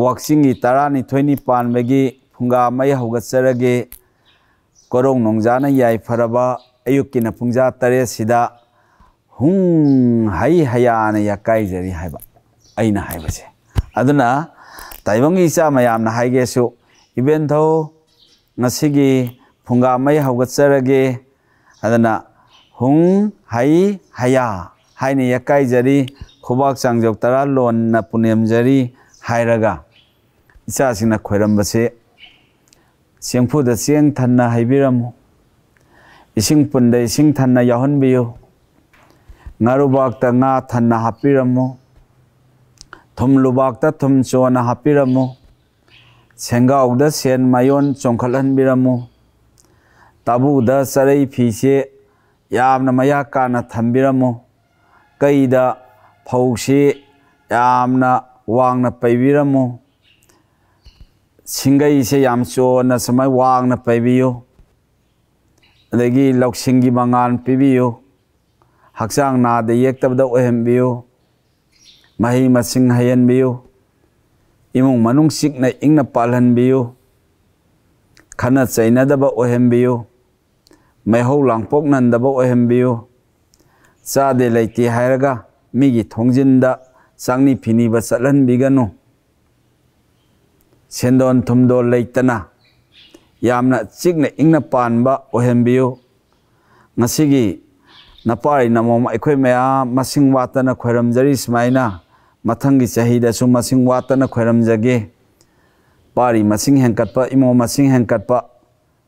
Speaker 1: ꯋꯥꯛꯆꯤꯡꯒꯤ ꯇꯔꯥꯅꯤꯊꯣꯏꯅꯤ ꯄꯥꯟꯕꯒꯤ ꯐꯨꯡꯒꯥ ꯃꯩ ꯍꯧꯒꯠꯆꯔꯒꯦ ꯀꯣꯔꯧ ꯅꯣꯡꯖꯥꯅ ꯌꯥꯏꯐꯔꯕ ꯑꯌꯨꯛꯀꯤꯅ ꯄꯨꯡꯖꯥ ꯇꯔꯦꯠꯁꯤꯗ ꯍꯨꯡ ꯍꯩ ꯍꯌꯥꯅ ꯌꯥꯀꯥꯏꯖꯔꯤ ꯍꯥꯏꯕ ꯑꯩꯅ ꯍꯥꯏꯕꯁꯦ ꯑꯗꯨꯅ ꯇꯥꯏꯕꯪꯒꯤ ꯏꯆꯥ ꯃꯌꯥꯝꯅ ꯍꯥꯏꯒꯦꯁꯨ इवें थो ngasi phunga mai hawgatsarage adana hung hai haya haini yakai jari khobak changjok tara lon na punem jari hairaga isa singna khoiram base sengphu da seng thanna haibiram ising punda ising thanna yahon biyo ngarubak ta nga thanna hapiramu thum lubak ta thum chona hapiramu ꯁꯦꯡꯒꯥꯎꯗ ꯁꯦꯟ ꯃꯌꯣꯟ ꯆꯣꯡꯈꯠꯍꯟꯕꯤꯔꯝꯃꯨ ꯇꯥꯕꯨꯗ ꯆꯔꯩ ꯐꯤꯁꯦ ꯌꯥꯝꯅ ꯃꯌꯥ ꯀꯥꯟꯅ ꯊꯝꯕꯤꯔꯝꯃꯨ ꯀꯩꯗ ꯐꯧꯁꯤ ꯌꯥꯝꯅ ꯋꯥꯡꯅ ꯄꯩꯕꯤꯔꯝꯃꯨ ꯁꯤꯡꯒꯩꯁꯦ ꯌꯥꯝ ꯆꯣꯟꯅ ꯁꯨꯃꯥꯏꯅ ꯋꯥꯡꯅ ꯄꯩꯕꯤꯌꯨ ꯑꯗꯒꯤ ꯂꯧꯁꯤꯡꯒꯤ ꯃꯉꯥꯟ ꯄꯤꯕꯤꯌꯨ ꯍꯛꯆꯥꯡ ꯅꯥꯗ ꯌꯦꯛꯇꯕꯗ ꯑꯣꯏꯍꯟꯕꯤꯌꯨ ꯃꯍꯩ ꯃꯁꯤꯡ ꯍꯩꯍꯟꯕꯤꯌꯨ imung manung sik na ing na palhan biu khana chaina da ba ohem biu mai ho langpok nan da ba ohem biu cha de leiti hairaga mi gi thongjin da sangni phini ba chalan biganu sendon thumdo leitana yamna chikna ingna panba ohem biu ngasigi napari namom ekhoi mea masing watana khairam jari na. ꯃꯊꯪꯒꯤ ꯆꯍꯤꯗꯁꯨ ꯃꯁꯤꯡ ꯋꯥꯠꯇꯅ ꯈꯣꯏꯔꯝꯖꯒꯦ ꯄꯥꯔꯤ ꯃꯁꯤꯡ ꯍꯦꯟꯀꯠꯄ ꯏꯃꯧ ꯃꯁꯤꯡ ꯍꯦꯟꯀꯠꯄ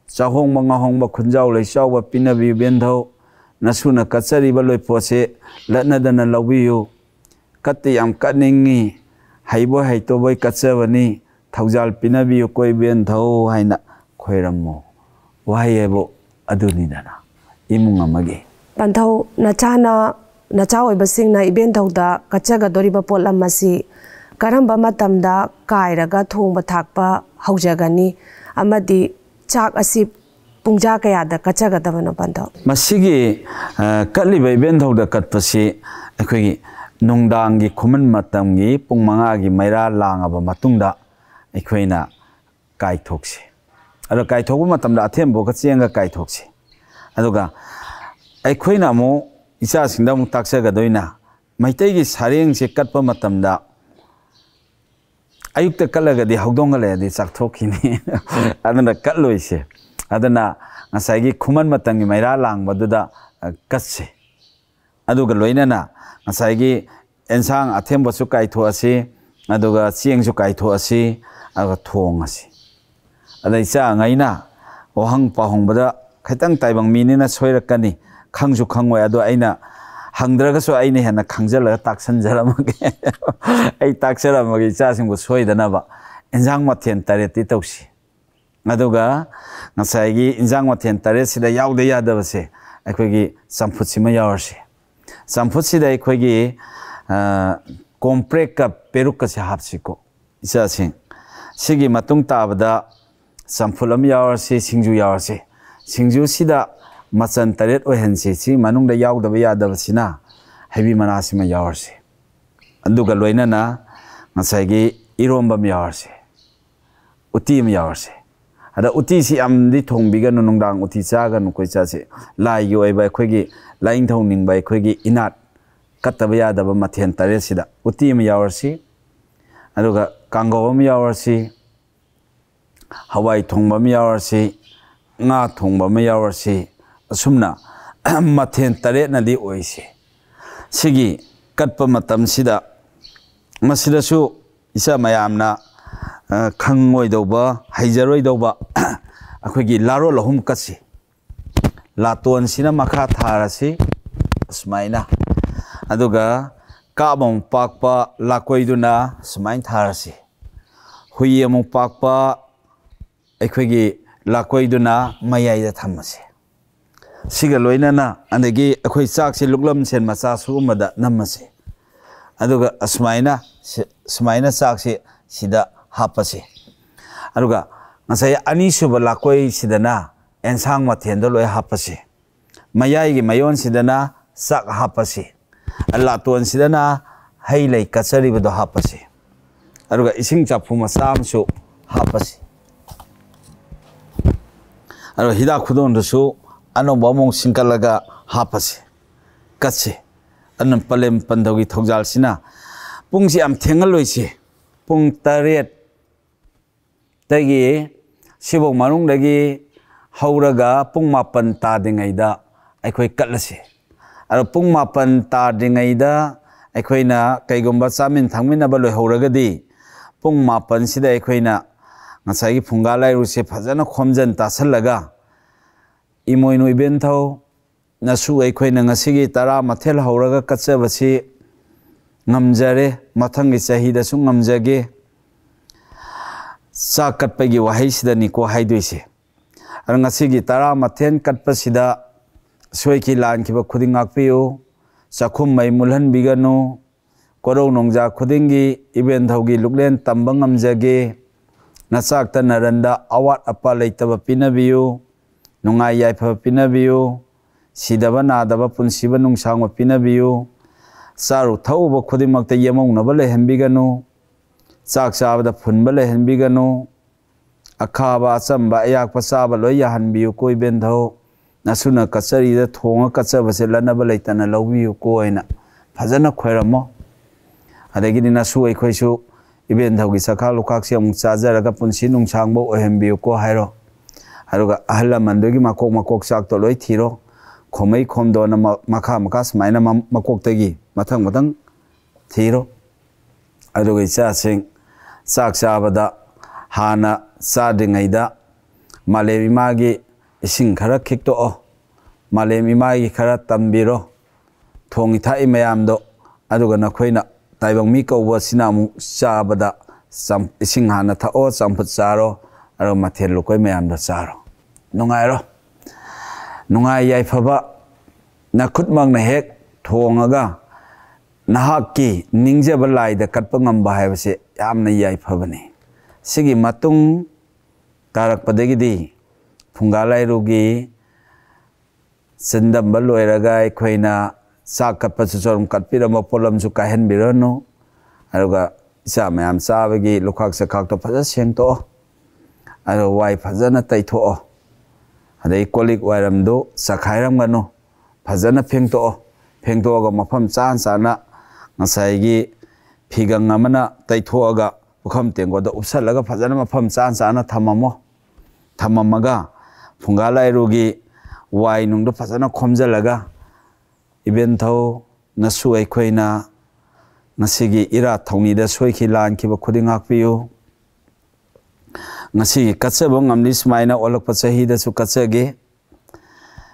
Speaker 1: ꯆꯥꯍꯣꯡꯕ ꯉꯥꯍꯣꯡꯕ ꯈꯨꯟꯖꯥꯎ ꯂꯩꯆꯥꯎꯕ ꯄꯤꯅꯕꯤꯌꯨ ꯕꯦꯟꯙꯧ ꯅꯁꯨꯅ ꯀꯠꯆꯔꯤꯕ ꯂꯣꯏꯄꯣꯠꯁꯦ ꯂꯠꯅꯗꯅ ꯂꯧꯕꯤꯌꯨ ꯀꯠꯇꯤ ꯌꯥꯝ ꯀꯠꯅꯤꯡꯉꯤ ꯍꯩꯕꯣꯏ ꯍꯩꯇꯕꯣꯏ ꯀꯠꯆꯕꯅꯤ ꯊꯧꯖꯥꯜ ꯄꯤꯅꯕꯤꯌꯨ ꯀꯣꯏ ꯕꯦꯟꯙꯧ ꯍꯥꯏꯅ ꯈꯣꯏꯔꯝꯃꯨ ꯋꯥꯍꯩ ꯍꯥꯏꯕꯨ ꯑꯗꯨꯅꯤꯗꯅ ꯏꯃꯨꯡ ꯑꯃꯒꯤ
Speaker 2: ꯄꯟꯊꯧ ꯅꯆꯥꯅ nachawaiba singna iben thauda kachaga doriba polam masi karamba matamda kairaga thongba thakpa haujagani amadi chak asi pungja kaya da kachaga dabano pando
Speaker 1: masigi eh, kali bai ben thauda katpasi akhoi eh, nongdang gi khuman matam gi pungmanga gi maira langa ba matungda ikhoina eh, kai thoksi aro kai thoku matamda athem bo ka chenga kai thoksi aduga ai khoina mo ꯏꯆꯥꯁꯤꯡꯗ ꯑꯃꯨꯛ ꯇꯥꯛꯆꯒꯗꯣꯏꯅ ꯃꯩꯇꯩꯒꯤ ꯁꯔꯦꯡꯁꯦ ꯀꯠꯄ ꯃꯇꯝꯗ ꯑꯌꯨꯛꯇ ꯀꯠꯂꯒꯗꯤ ꯍꯧꯗꯣꯡꯒ ꯂꯩꯔꯗꯤ ꯆꯥꯛꯊꯣꯛꯈꯤꯅꯤ ꯑꯗꯨꯅ ꯀꯠꯂꯣꯏꯁꯦ ꯑꯗꯨꯅ ꯉꯁꯥꯏꯒꯤ ꯈꯨꯃꯟ ꯃꯇꯝꯒꯤ ꯃꯩꯔꯥ ꯂꯥꯡꯕꯗꯨꯗ ꯀꯠꯁꯦ ꯑꯗꯨꯒ ꯂꯣꯏꯅꯅ ꯉꯁꯥꯏꯒꯤ ꯑꯦꯟꯁꯥꯡ ꯑꯊꯦꯝꯕꯁꯨ ꯀꯥꯏꯊꯣꯛꯑꯁꯤ ꯑꯗꯨꯒ ꯆꯦꯡꯁꯨ ꯀꯥꯏꯊꯣꯛꯑꯁꯤ ꯑꯗꯨꯒ ꯊꯣꯡꯉꯁꯤ ꯑꯗ ꯏꯆꯥꯉꯩꯅ ꯋꯥꯍꯪ ꯄꯥꯎꯍꯪꯕꯗ ꯈꯤꯇꯪ ꯇꯥꯏꯕꯪ ꯃꯤꯅꯤꯅ ꯁꯣꯏꯔꯛꯀꯅꯤ ꯈꯪꯁꯨ ꯈꯪꯉꯣꯏ ꯑꯗꯣ ꯑꯩꯅ ꯍꯪꯗ꯭ꯔꯒꯁꯨ ꯑꯩꯅ ꯍꯦꯟꯅ ꯈꯪꯖꯜꯂꯒ ꯇꯥꯛꯁꯟꯖꯔꯝꯃꯒꯦ ꯑꯩ ꯇꯥꯛꯆꯔꯝꯃꯒꯦ ꯏꯆꯥꯁꯤꯡꯕꯨ ꯁꯣꯏꯗꯅꯕ ꯏꯟꯖꯥꯡ ꯃꯊꯦꯜ ꯇꯔꯦꯠꯇꯤ ꯇꯧꯁꯤ ꯑꯗꯨꯒ ꯉꯁꯥꯏꯒꯤ ꯏꯟꯖꯥꯡ ꯃꯊꯦꯜ ꯇꯔꯦꯠꯁꯤꯗ ꯌꯥꯎꯗ ꯌꯥꯗꯕꯁꯦ ꯑꯩꯈꯣꯏꯒꯤ ꯆꯝꯐꯨꯠꯁꯤꯃ ꯌꯥꯎꯔꯁꯤ ꯆꯝꯐꯨꯠꯁꯤꯗ ꯑꯩꯈꯣꯏꯒꯤ ꯀꯣꯝꯄ꯭ꯔꯦꯛꯀ ꯄꯦꯔꯨꯛꯀꯁꯦ ꯍꯥꯞꯁꯤꯀꯣ ꯏꯆꯥꯁꯤꯡ ꯁꯤꯒꯤ ꯃꯇꯨꯡ ꯇꯥꯕꯗ ꯆꯝꯐꯨꯠ ꯑꯃ ꯌꯥꯎꯔꯁꯤ ꯁꯤꯡꯖꯨ ꯌꯥꯎꯔꯁꯤ ꯁꯤꯡꯖꯨꯁꯤꯗ ꯃꯆꯟ ꯇꯔꯦꯠ ꯑꯣꯏꯍꯟꯁꯤ ꯁꯤ ꯃꯅꯨꯡꯗ ꯌꯥꯎꯗꯕ ꯌꯥꯗꯕꯁꯤꯅ ꯍꯩꯕꯤ ꯃꯅꯥꯁꯤꯃ ꯌꯥꯎꯔꯁꯤ ꯑꯗꯨꯒ ꯂꯣꯏꯅꯅ ꯉꯁꯥꯏꯒꯤ ꯏꯔꯣꯝꯕ ꯑꯃ ꯌꯥꯎꯔꯁꯤ ꯎꯇꯤ ꯑꯃ ꯌꯥꯎꯔꯁꯤ ꯑꯗ ꯎꯇꯤꯁꯤ ꯌꯥꯝꯗꯤ ꯊꯣꯡꯕꯤꯒꯅꯨ ꯅꯨꯡꯗꯥꯡ ꯎꯇꯤ ꯆꯥꯒꯅꯨ ꯑꯩꯈꯣꯏ ꯆꯥꯁꯤ ꯂꯥꯏꯒꯤ ꯑꯣꯏꯕ ꯑꯩꯈꯣꯏꯒꯤ ꯂꯥꯏꯅꯤꯡ ꯊꯧꯅꯤꯡꯕ ꯑꯩꯈꯣꯏꯒꯤ ꯏꯅꯥꯠ ꯀꯠꯇꯕ ꯌꯥꯗꯕ ꯃꯊꯦꯜ ꯇꯔꯦꯠꯁꯤꯗ ꯎꯇꯤ ꯑꯃ ꯌꯥꯎꯔꯁꯤ ꯑꯗꯨꯒ ꯀꯥꯡꯒꯧ ꯑꯃ ꯌꯥꯎꯔꯁꯤ ꯍꯋꯥꯏ ꯊꯣꯡꯕ ꯑꯃ ꯌꯥꯎꯔꯁꯤ ꯉꯥ ꯊꯣꯡꯕ ꯑꯃ ꯌꯥꯎꯔꯁꯤ asumna mathen taret na di oise sigi katpa matam sida masida su isa mayamna khangoi dauba haijaroi dauba akhoi laro lahum kasi laton sina makha tharasi asmaina aduga kabong pakpa lakoi duna smain tharasi hui among pakpa akhoi lakoi duna mayai da thamase siga loina na anegi akoi sak si luklam sen masa su mada nam masi aduga asmaina asmaina sak si sida hapasi aduga masa ya ani suba lakoi sida na ensang mati tendo loi hapasi mayai gi mayon sida na sak hapasi allah tuan sida na hai lay kasari bodo hapasi aduga ising chapu masam su hapasi aduga hida khudon su अनौब अमु single हापसे कच्चे अन पलेम पंदगी थौजाल पुंसे यम थेंगलोइसे पुंग तरेट तगी सिबो मरुंगदगी हौरगा पुंग मापन तादिङैदा ꯑꯩꯈꯣꯏ ꯀꯠꯂꯁꯤ ꯑꯗꯣ ꯄꯨꯡ ꯃꯥꯄꯟ ꯇꯥꯗ꯭ꯔꯤꯉꯩꯗ ꯑꯩꯈꯣꯏꯅ ꯀꯩꯒꯨꯝꯕ ꯆꯥꯃꯤꯟ ꯊꯛꯃꯤꯟꯅꯕ ꯂꯣꯏꯍꯧꯔꯒꯗꯤ ꯄꯨꯡ ꯃꯥꯄꯟꯁꯤꯗ ꯑꯩꯈꯣꯏꯅ ꯉꯁꯥꯏꯒꯤ ꯐꯨꯡꯒꯥ ꯂꯥꯏꯔꯨꯁꯦ ꯐꯖꯅ ꯈꯣꯝꯖꯟ ꯇꯥꯁꯜꯂꯒ ꯏꯃꯣꯏꯅꯨ ꯏꯕꯦꯟꯊꯧ ꯅꯁꯨ ꯑꯩꯈꯣꯏꯅ ꯉꯁꯤꯒꯤ ꯇꯔꯥ ꯃꯊꯦꯜ ꯍꯧꯔꯒ ꯀꯠꯆꯕꯁꯤ ꯉꯝꯖꯔꯦ ꯃꯊꯪꯒꯤ ꯆꯍꯤꯗꯁꯨ ꯉꯝꯖꯒꯦ ꯆꯥꯛ ꯀꯠꯄꯒꯤ ꯋꯥꯍꯩꯁꯤꯗꯅꯤꯀꯣ ꯍꯥꯏꯗꯣꯏꯁꯦ ꯑꯗꯨꯅ ꯉꯁꯤꯒꯤ ꯇꯔꯥ ꯃꯊꯦꯜ ꯀꯠꯄꯁꯤꯗ ꯁꯣꯏꯈꯤ ꯂꯥꯟꯈꯤꯕ ꯈꯨꯗꯤꯡ ꯉꯥꯛꯄꯤꯌꯨ ꯆꯥꯛꯈꯨꯝ ꯃꯩ ꯃꯨꯜꯍꯟꯕꯤꯒꯅꯨ ꯀꯣꯔꯧ ꯅꯣꯡꯖꯥ ꯈꯨꯗꯤꯡꯒꯤ ꯏꯕꯦꯟꯊꯧꯒꯤ ꯂꯨꯛꯂꯦꯟ ꯇꯝꯕ ꯉꯝꯖꯒꯦ ꯅꯆꯥꯛꯇ ꯅꯔꯟꯗ ꯑꯋꯥꯠ ꯑꯄꯥ ꯂꯩꯇꯕ ꯄꯤꯅꯕꯤꯌꯨ နုငါယိုင်ဖပိနဗီယုစီဒဘနာဒဘပွန်စီဘနုံဆောင်မပိနဗီယုစာရုထောဘခုဒီမကတယမုံနဘလေဟံဘီဂနုစာခစာဘဒဖွန်ဘလေဟံဘီဂနုအခါဘာစံဘအယက်ဖစာဘလောယဟန်ဘီယုကိုိဘင်ဒောနဆုနကစရီဒထောငကစဘစလနဘလေတနလောဘီယုကိုအိနဖဇနခွဲရမအဒေဂီနဆုအိခွေရှုဣဘင်ဒောဂိစခါလုခါခစီမုံစာဇရကပွန်စီနုံဆောင်ဘအဟံဘီယုကိုဟဲရော 하루가 할라만도기 마콕 마콕 싹도 로이 티로 고메이 콤도나 마카 마카 스마이나 마콕대기 마탕 마탕 티로 하루가 이사생 싹사바다 하나 사딩아이다 말레미마기 이신 가라 킥도 어 말레미마기 가라 담비로 통이 타이 매암도 아두가 나코이나 ताइबंग मी कौब सिना अमुक चाबदा इसिंग हाना थाओ चम्फुत चारो अरो मथेल लुकोय मयाम द चारो ꯅꯨꯡꯉꯥꯏꯔꯣ ꯅꯨꯡꯉꯥꯏ ꯌꯥꯏꯐꯕ ꯅ ꯈꯨꯠꯃꯛꯅ ꯍꯦꯛ ꯊꯣꯡꯉꯒ ꯅꯍꯥꯛꯀꯤ ꯅꯤꯡꯖꯕ ꯂꯥꯏꯗ ꯀꯠꯄ ꯉꯝꯕ ꯍꯥꯏꯕꯁꯦ ꯌꯥꯝꯅ ꯌꯥꯏꯐꯕꯅꯤ ꯁꯤꯒꯤ ꯃꯇꯨꯡ ꯇꯥꯔꯛꯄꯗꯒꯤꯗꯤ ꯐꯨꯡꯒꯥ ꯂꯥꯏꯔꯨꯒꯤ ꯆꯤꯟꯗꯝꯕ ꯂꯣꯏꯔꯒ ꯑꯩꯈꯣꯏꯅ ꯆꯥꯛ ꯀꯠꯄꯁꯨ ꯆꯣꯔꯝ ꯀꯠꯄꯤꯔꯝꯕ ꯄꯣꯠꯂꯝꯁꯨ ꯀꯥꯏꯍꯟꯕꯤꯔꯅꯨ ꯑꯗꯨꯒ ꯏꯆꯥ ꯃꯌꯥꯝ ꯆꯥꯕꯒꯤ ꯂꯨꯈꯥꯛ ꯆꯈꯥꯛꯇꯣ ꯐꯖꯅ ꯁꯦꯡꯇꯣꯛꯑꯣ ꯑꯗꯨꯒ ꯋꯥꯏ ꯐꯖꯅ ꯇꯩꯊꯣꯛꯑꯣ ram ram peng i kolik wai sakai ada ngano pazana peng do to t ꯑ ꯗ g a ꯣ a ꯤ ꯛ ꯋꯥꯏꯔꯝꯗꯨ ꯆ ꯈ ꯥ ꯏ a ꯝ a i ꯨ ꯐꯖꯅ ꯐꯦꯡꯇꯣꯛꯑꯣ ꯐꯦꯡꯗꯣꯛꯑꯒ ꯃꯐꯝ ꯆꯥꯅ ꯆꯥꯅ ꯉ g ꯥ ꯏ ꯒ ꯤ ꯐꯤꯒꯪ ꯑꯃꯅ ꯇ a ꯊ ꯣ ꯛ ꯑ ꯒ ꯄꯨꯈꯝ ꯇ ꯦ ꯡ ꯀ ꯣ a n ꯎꯞꯁꯜꯂꯒ ꯐꯖꯅ ꯃ a ꯝ ꯆꯥꯅ ꯆꯥꯅ ꯊ a ꯃ ꯝ ꯃ ꯣ ꯊ ꯝ ꯃ ꯝ a ꯒ ꯐꯨꯡꯒꯥ ꯂ ꯥ a ꯔ ꯨ ꯒ ꯤ ꯋꯥꯏ ꯅ a ꯡ ꯗ ꯣ a ꯖ ꯅ ꯈꯣꯝꯖꯤꯜꯂꯒ ꯏꯕꯦꯟꯊꯧ a ꯁ ꯨ ꯑ ꯩ ꯈ ꯣ i ꯅ ꯉ ꯁ ꯤ a ꯤ ꯏꯔꯥꯠ ꯊꯧꯅꯤꯗ ꯁꯣꯏꯈꯤ ꯂ ꯥ ꯟ ꯈ ꯤ a ꯈꯨꯗꯤꯡ ꯉꯥꯛꯄꯤꯌꯨ ngasi katsa bo ngamli smaina olak pa sahida su katsa ge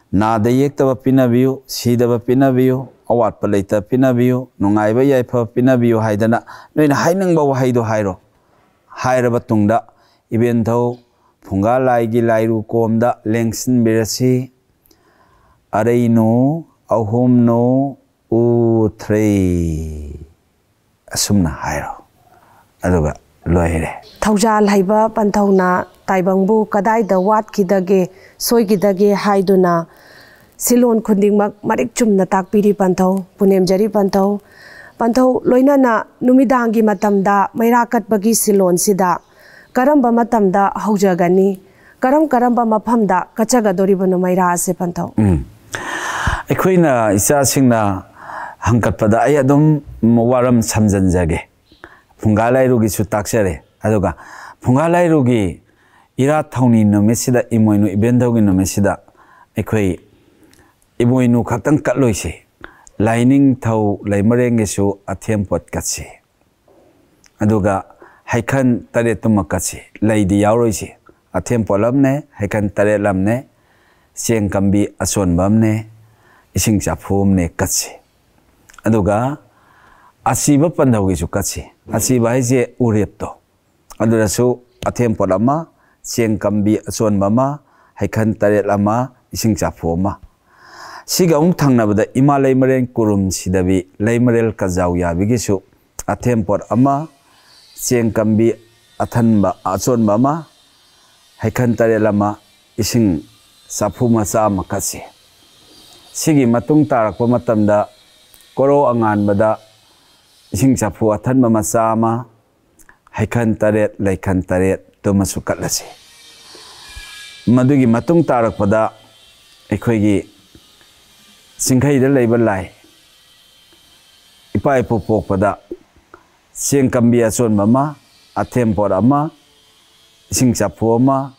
Speaker 1: na da yek ta pina biu si da pina biu awat pa leita pina biu nungai ba yai pa pina biu haidana noina hainang ba wahai do hairo haira ba tungda iben thau phunga lai gi lai ru kom da lengsin birasi arai no ahum no u 3 asumna hairo aduga ba, na, loire
Speaker 2: thaujal haiba panthauna taibangbu kadai da wat kidage soi hay kidage na, silon khunding mak marik chumna takpiri panthau punem jari panthau panthau loina na na, numidang gi matam da maira kat bagi silon sida karamba matam da haujagani karam karamba mapham da kachaga doribanu maira ase panthau
Speaker 1: ꯑꯩꯈꯣꯏꯅ ꯏꯆꯥꯁꯤꯡꯅ mua ꯑꯩ ꯑꯗꯨꯝ ꯋꯥꯔꯝ ꯁꯝꯖꯟꯖꯒꯦ ꯐꯨꯡꯒꯥꯂꯥꯏꯔꯨꯒꯤꯁꯨ ꯇꯥꯛꯆꯔꯦ ꯑꯗꯨꯒ ꯐꯨꯡꯒꯥꯂꯥꯏꯔꯨꯒꯤ ꯏꯔꯥ ꯊꯧꯅꯤ ꯅꯨꯃꯤꯠꯁꯤꯗ ꯏꯃꯣꯏꯅꯨ ꯏꯕꯦꯟꯙꯧꯒꯤ ꯅꯨꯃꯤꯠꯁꯤꯗ ꯑꯩꯈꯣꯏ ꯏꯃꯣꯏꯅꯨ ꯈꯛꯇꯪ ꯀꯠꯂꯣꯏꯁꯤ ꯂꯥꯏꯅꯤꯡꯊꯧ ꯂꯩꯃꯔꯦꯡꯒꯤꯁꯨ ꯑꯊꯦꯝꯄꯣꯠ ꯀꯠꯁꯤ ꯑꯗꯨꯒ ꯍꯩꯈꯟ ꯇꯔꯦꯠꯇꯨꯃ ꯀꯠꯁꯤ ꯂꯩꯗꯤ ꯌꯥꯎꯔꯣꯏꯁꯤ ꯑꯊꯦꯝꯄꯣꯠ ꯑꯃꯅꯦ ꯍꯩꯈꯟ ꯇꯔꯦꯠ ꯑꯃꯅꯦ ꯆꯦꯡ ꯀꯝꯕꯤ ꯑꯆꯣꯟꯕ ꯑꯃꯅꯦ ꯏꯁꯤꯡ ꯆꯐꯨ ꯑꯃꯅꯦ ꯀꯠꯁꯤ ꯑꯗꯨꯒ ꯑꯁꯤꯕ ꯄꯟꯊꯧꯒꯤꯁꯨ ꯀꯠꯁꯤ Asi bahai si urip to. Adu rasu atem po lama, siang kambi suan mama, haikan tarik lama, ising capu ma. Si ga ung tang nabada ima leimaren kurum si dabi leimaren kazau ya bigi su. Atem po lama, siang kambi atan ba suan mama, haikan tarik lama, ising capu ma sa makasih. Sigi matung tarak pematam da, koro angan bada, sing capu atan mamasa lay kan taret tu masuk kat masukat lase madugi matung tarak pada ekhoi gi singkhai de laiba lai ipai pok pok pada sing kambia son mama atem por ama sing capu kan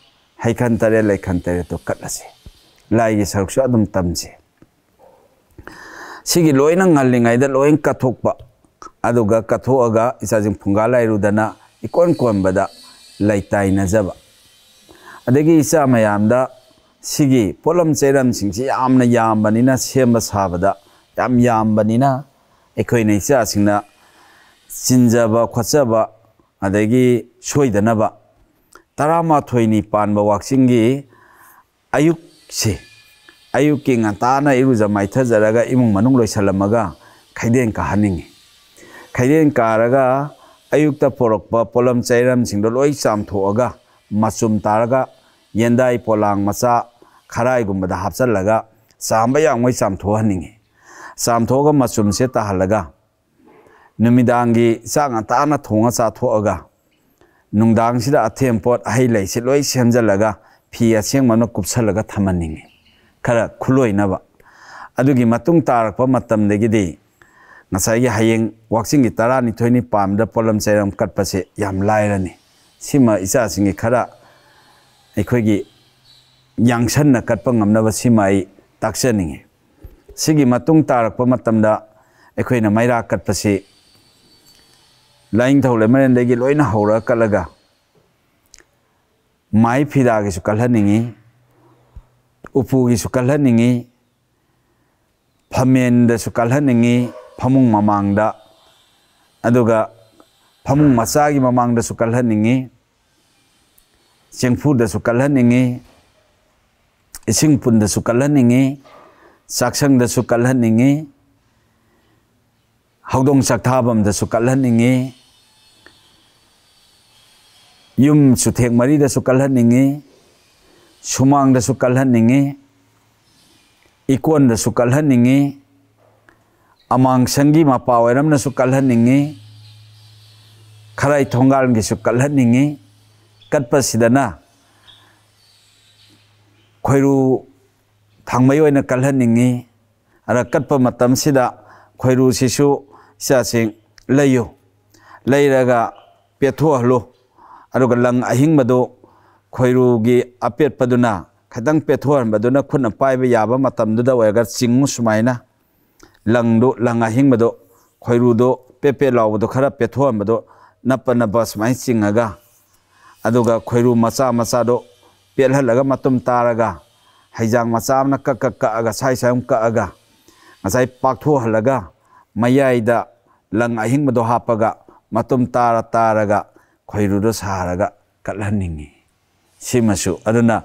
Speaker 1: haikan lay kan tare tu kat lase lai gi sarksha dum tamje sigi loina ngalingai da loin katukpa. ꯑꯗꯨꯒ ꯀꯠꯊꯣꯛꯑꯒ ꯏꯆꯥꯁꯤꯡ ꯐꯨꯡꯒꯥ ꯂꯥꯏꯔꯨꯗꯅ ꯏꯀꯣꯟ ꯀꯣꯟꯕꯗ ꯂꯩꯇꯥꯏꯅꯖꯕ ꯑꯗꯒꯤ ꯏꯆꯥ ꯃꯌꯥꯝꯗ ꯁꯤꯒꯤ ꯄꯣꯠꯂꯝ ꯆꯩꯔꯝꯁꯤꯡꯁꯤ ꯌꯥꯝꯅ ꯌꯥꯝꯕꯅꯤꯅ ꯁꯦꯝꯕ ꯁꯥꯕꯗ ꯌꯥꯝ ꯌꯥꯝꯕꯅꯤꯅ ꯑꯩꯈꯣꯏꯅ ꯏꯆꯥꯁꯤꯡꯅ ꯆꯤꯟꯖꯕ ꯈꯣꯠꯆꯕ ꯑꯗꯒꯤ ꯁꯣꯏꯗꯅꯕ ꯇꯔꯥꯃꯥꯊꯣꯏꯅꯤ ꯄꯥꯟꯕ ꯋꯥꯛꯆꯤꯡꯒꯤ ꯑꯌꯨꯛꯁꯦ ꯑꯌꯨꯛꯀꯤ ꯉꯟꯇꯥꯅ ꯏꯔꯨꯖ ꯃꯥꯏꯊꯖꯔꯒ ꯏꯃꯨꯡ ꯃꯅꯨꯡ ꯂꯣꯏꯁꯜꯂꯝꯃꯒ ꯈꯩꯗꯦꯡ ꯀꯥꯍꯟꯅꯤꯡꯉꯤ खैरेन कारगा अयुक्त पोरक्पा पोलम चैरम सिंगदो लोई चामथोगा मसुम तारगा यंदाई पोलांग मचा खराई गुमदा हापसलगा साम्बा यांगै चामथोहनिंगे चामथोगा मसुम से ताहलगा नुमिदांगी चांगा ताना थोंगा चाथोगा नुंगदांगसिदा अथेमपोट अहै लैसे लोई सेमजलगा फी असेंग मनो कुपसलगा थमनिंगे खरा खुलोइनबा अदुगी मतुंग तारक्पा मतमदगिदी ngasai hayeng waxing itara ni thoi ni pam da polam seram kat pase yam lai ra ni sima isa singi khara ekhoi gi yangsan na kat pangam na basima ai taksani nge sigi matung tarak pa matam da ekhoi na maira kat pase laing thau le maren legi loina hora kalaga mai phida gi su kalhani ngi upu gi su kalhani ngi phamen da su kalhani ngi ꯐꯃꯨꯡ ꯃꯃꯥꯡꯗ ꯑꯗꯨꯒ ꯐꯃꯨꯡ ꯃꯆꯥꯒꯤ ꯃꯃꯥꯡꯗꯁꯨ ꯀꯜꯍꯟꯅꯤꯡꯉꯤ ꯆꯦꯡꯐꯨꯗꯁꯨ ꯀꯜꯍꯟꯅꯤꯡꯉꯤ ꯏꯁꯤꯡ ꯄꯨꯟꯗꯁꯨ ꯀꯜꯍꯟꯅꯤꯡꯉꯤ ꯆꯥꯛꯁꯪꯗꯁꯨ ꯀꯜꯍꯟꯅꯤꯡꯉꯤ ꯍꯧꯗꯣꯡ ꯆꯥꯛꯊꯥꯕꯝꯗꯁꯨ ꯀꯜꯍꯟꯅꯤꯡꯉꯤ ꯌꯨꯝ ꯁꯨꯊꯦꯛ ꯃꯔꯤꯗꯁꯨ ꯀꯜꯍꯟꯅꯤꯡꯉꯤ ꯁꯨꯃꯥꯡꯗꯁꯨ ꯀꯜꯍꯟꯅꯤꯡꯉꯤ ꯏꯀꯣꯟꯗꯁꯨ ꯀꯜꯍꯟꯅꯤꯡꯉꯤ amang sangi ma paweram na su kalhan ningi kharai thongal gi su kalhan ningi katpa sidana khoiru thangmai oina kalhan ningi ara katpa matam sida khoiru sisu sa sing layu lairaga petho hlo aruga lang ahing madu khoiru gi apet paduna khadang petho han baduna khuna paiba yaba matam du da oiga chingu sumaina lang do hing ahing mado khoiru do pepe law do khara pe tho napa do na pa na bas ga aduga khoiru masa masa do pel laga matum taraga haijang masa am na ka ka ka aga sai sai um ka aga asai pak tho hal laga mayai da lang ahing mado ha pa ga matum tara taraga khoiru do saraga kalaningi simasu aduna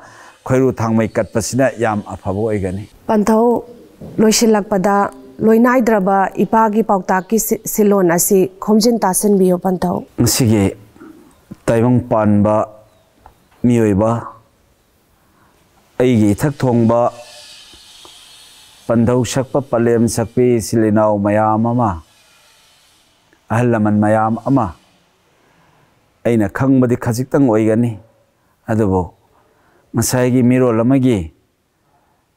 Speaker 1: khoiru thangmai pasina, yam afabo igani
Speaker 2: pantau loisilak pada loinaidraba ipagi pauta ki silon asi khomjin tasen biyo pantau
Speaker 1: ngasige taibang panba miyoiba aigi thak thongba pandau sakpa palem sakpi silinau mayam ama ahal laman mayam ama aina khangbadi khajik tang oigani adubo ngasai gi miro lamagi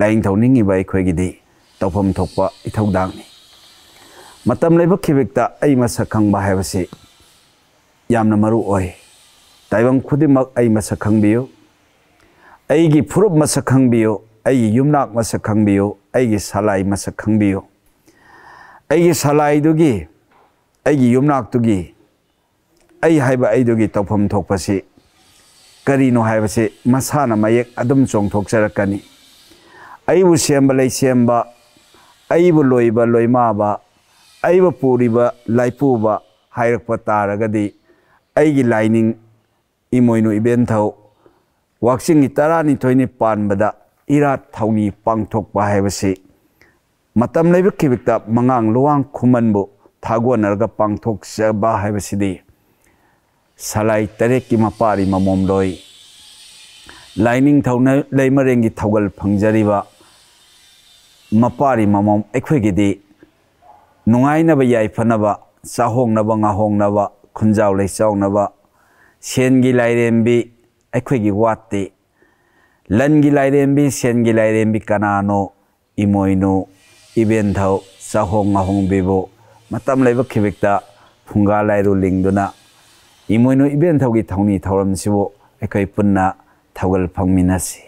Speaker 1: ꯂꯥꯏꯌꯦꯡ ꯊꯧꯅꯤꯡꯉꯤꯕ ꯑꯩꯈꯣꯏꯒꯤꯗꯤ ꯇꯧꯐꯝ ꯊꯣꯛꯄ ꯏꯊꯧꯗꯥꯡꯅꯤ ꯃꯇꯝ ꯂꯩꯕꯈꯤꯕꯤꯛꯇ ꯑꯩ ꯃꯁꯛ ꯈꯪꯕ ꯍꯥꯏꯕꯁꯤ ꯌꯥꯝꯅ ꯃꯔꯨ ꯑꯣꯏ ꯇꯥꯏꯕꯪ ꯈꯨꯗꯤꯡꯃꯛ ꯑꯩ ꯃꯁꯛ ꯈꯪꯕꯤꯌꯨ ꯑꯩꯒꯤ ꯐꯨꯔꯨꯞ ꯃꯁꯛ ꯈꯪꯕꯤꯌꯨ ꯑꯩꯒꯤ ꯌꯨꯝꯅꯥꯛ ꯃꯁꯛ ꯈꯪꯕꯤꯌꯨ ꯑꯩꯒꯤ ꯁꯂꯥꯏ ꯃꯁꯛ ꯈꯪꯕꯤꯌꯨ ꯑꯩꯒꯤ ꯁꯂꯥꯏꯗꯨꯒꯤ ꯑꯩꯒꯤ ꯌꯨꯝꯅꯥꯛꯇꯨꯒꯤ ꯑꯩ ꯍꯥꯏꯕ ꯑꯩꯗꯨꯒꯤ ꯇꯧꯐꯝ ꯊꯣꯛꯄꯁꯤ ꯀꯔꯤꯅꯣ ꯍꯥꯏꯕꯁꯤ ꯃꯁꯥꯅ ꯃꯌꯦꯛ ꯑꯗꯨꯝ ꯆꯣꯡꯊꯣꯛꯆꯔꯛꯀꯅꯤ aibu semba lai semba aibu loiba loimaba aibu puriba laipuba hairakpa taragadi aigi lining imoinu event thau waxing ni tarani thoini panbada ira thauni pangthokpa haibasi matam leiba kibikta mangang luang khumanbu thagonarga pangthok seba haibasidi salai tarek ki mapari mom loi lining thauna leimareng gi thogal phangjariba mapari mamam ekhoi gi di nungai na ba yai phana ba sa hong na ba nga hong na ba khunjau le hong na ba sen gi lai rem bi ekhoi gi wat ti lan gi lai rem bi sen gi lai rem bi kana no imoi no iben thau sa hong nga hong bi bo matam lai ba khibek ta phunga lai ru ling do na imoi no iben thau gi thau ni thauram si bo ekhoi punna thawal phangminasi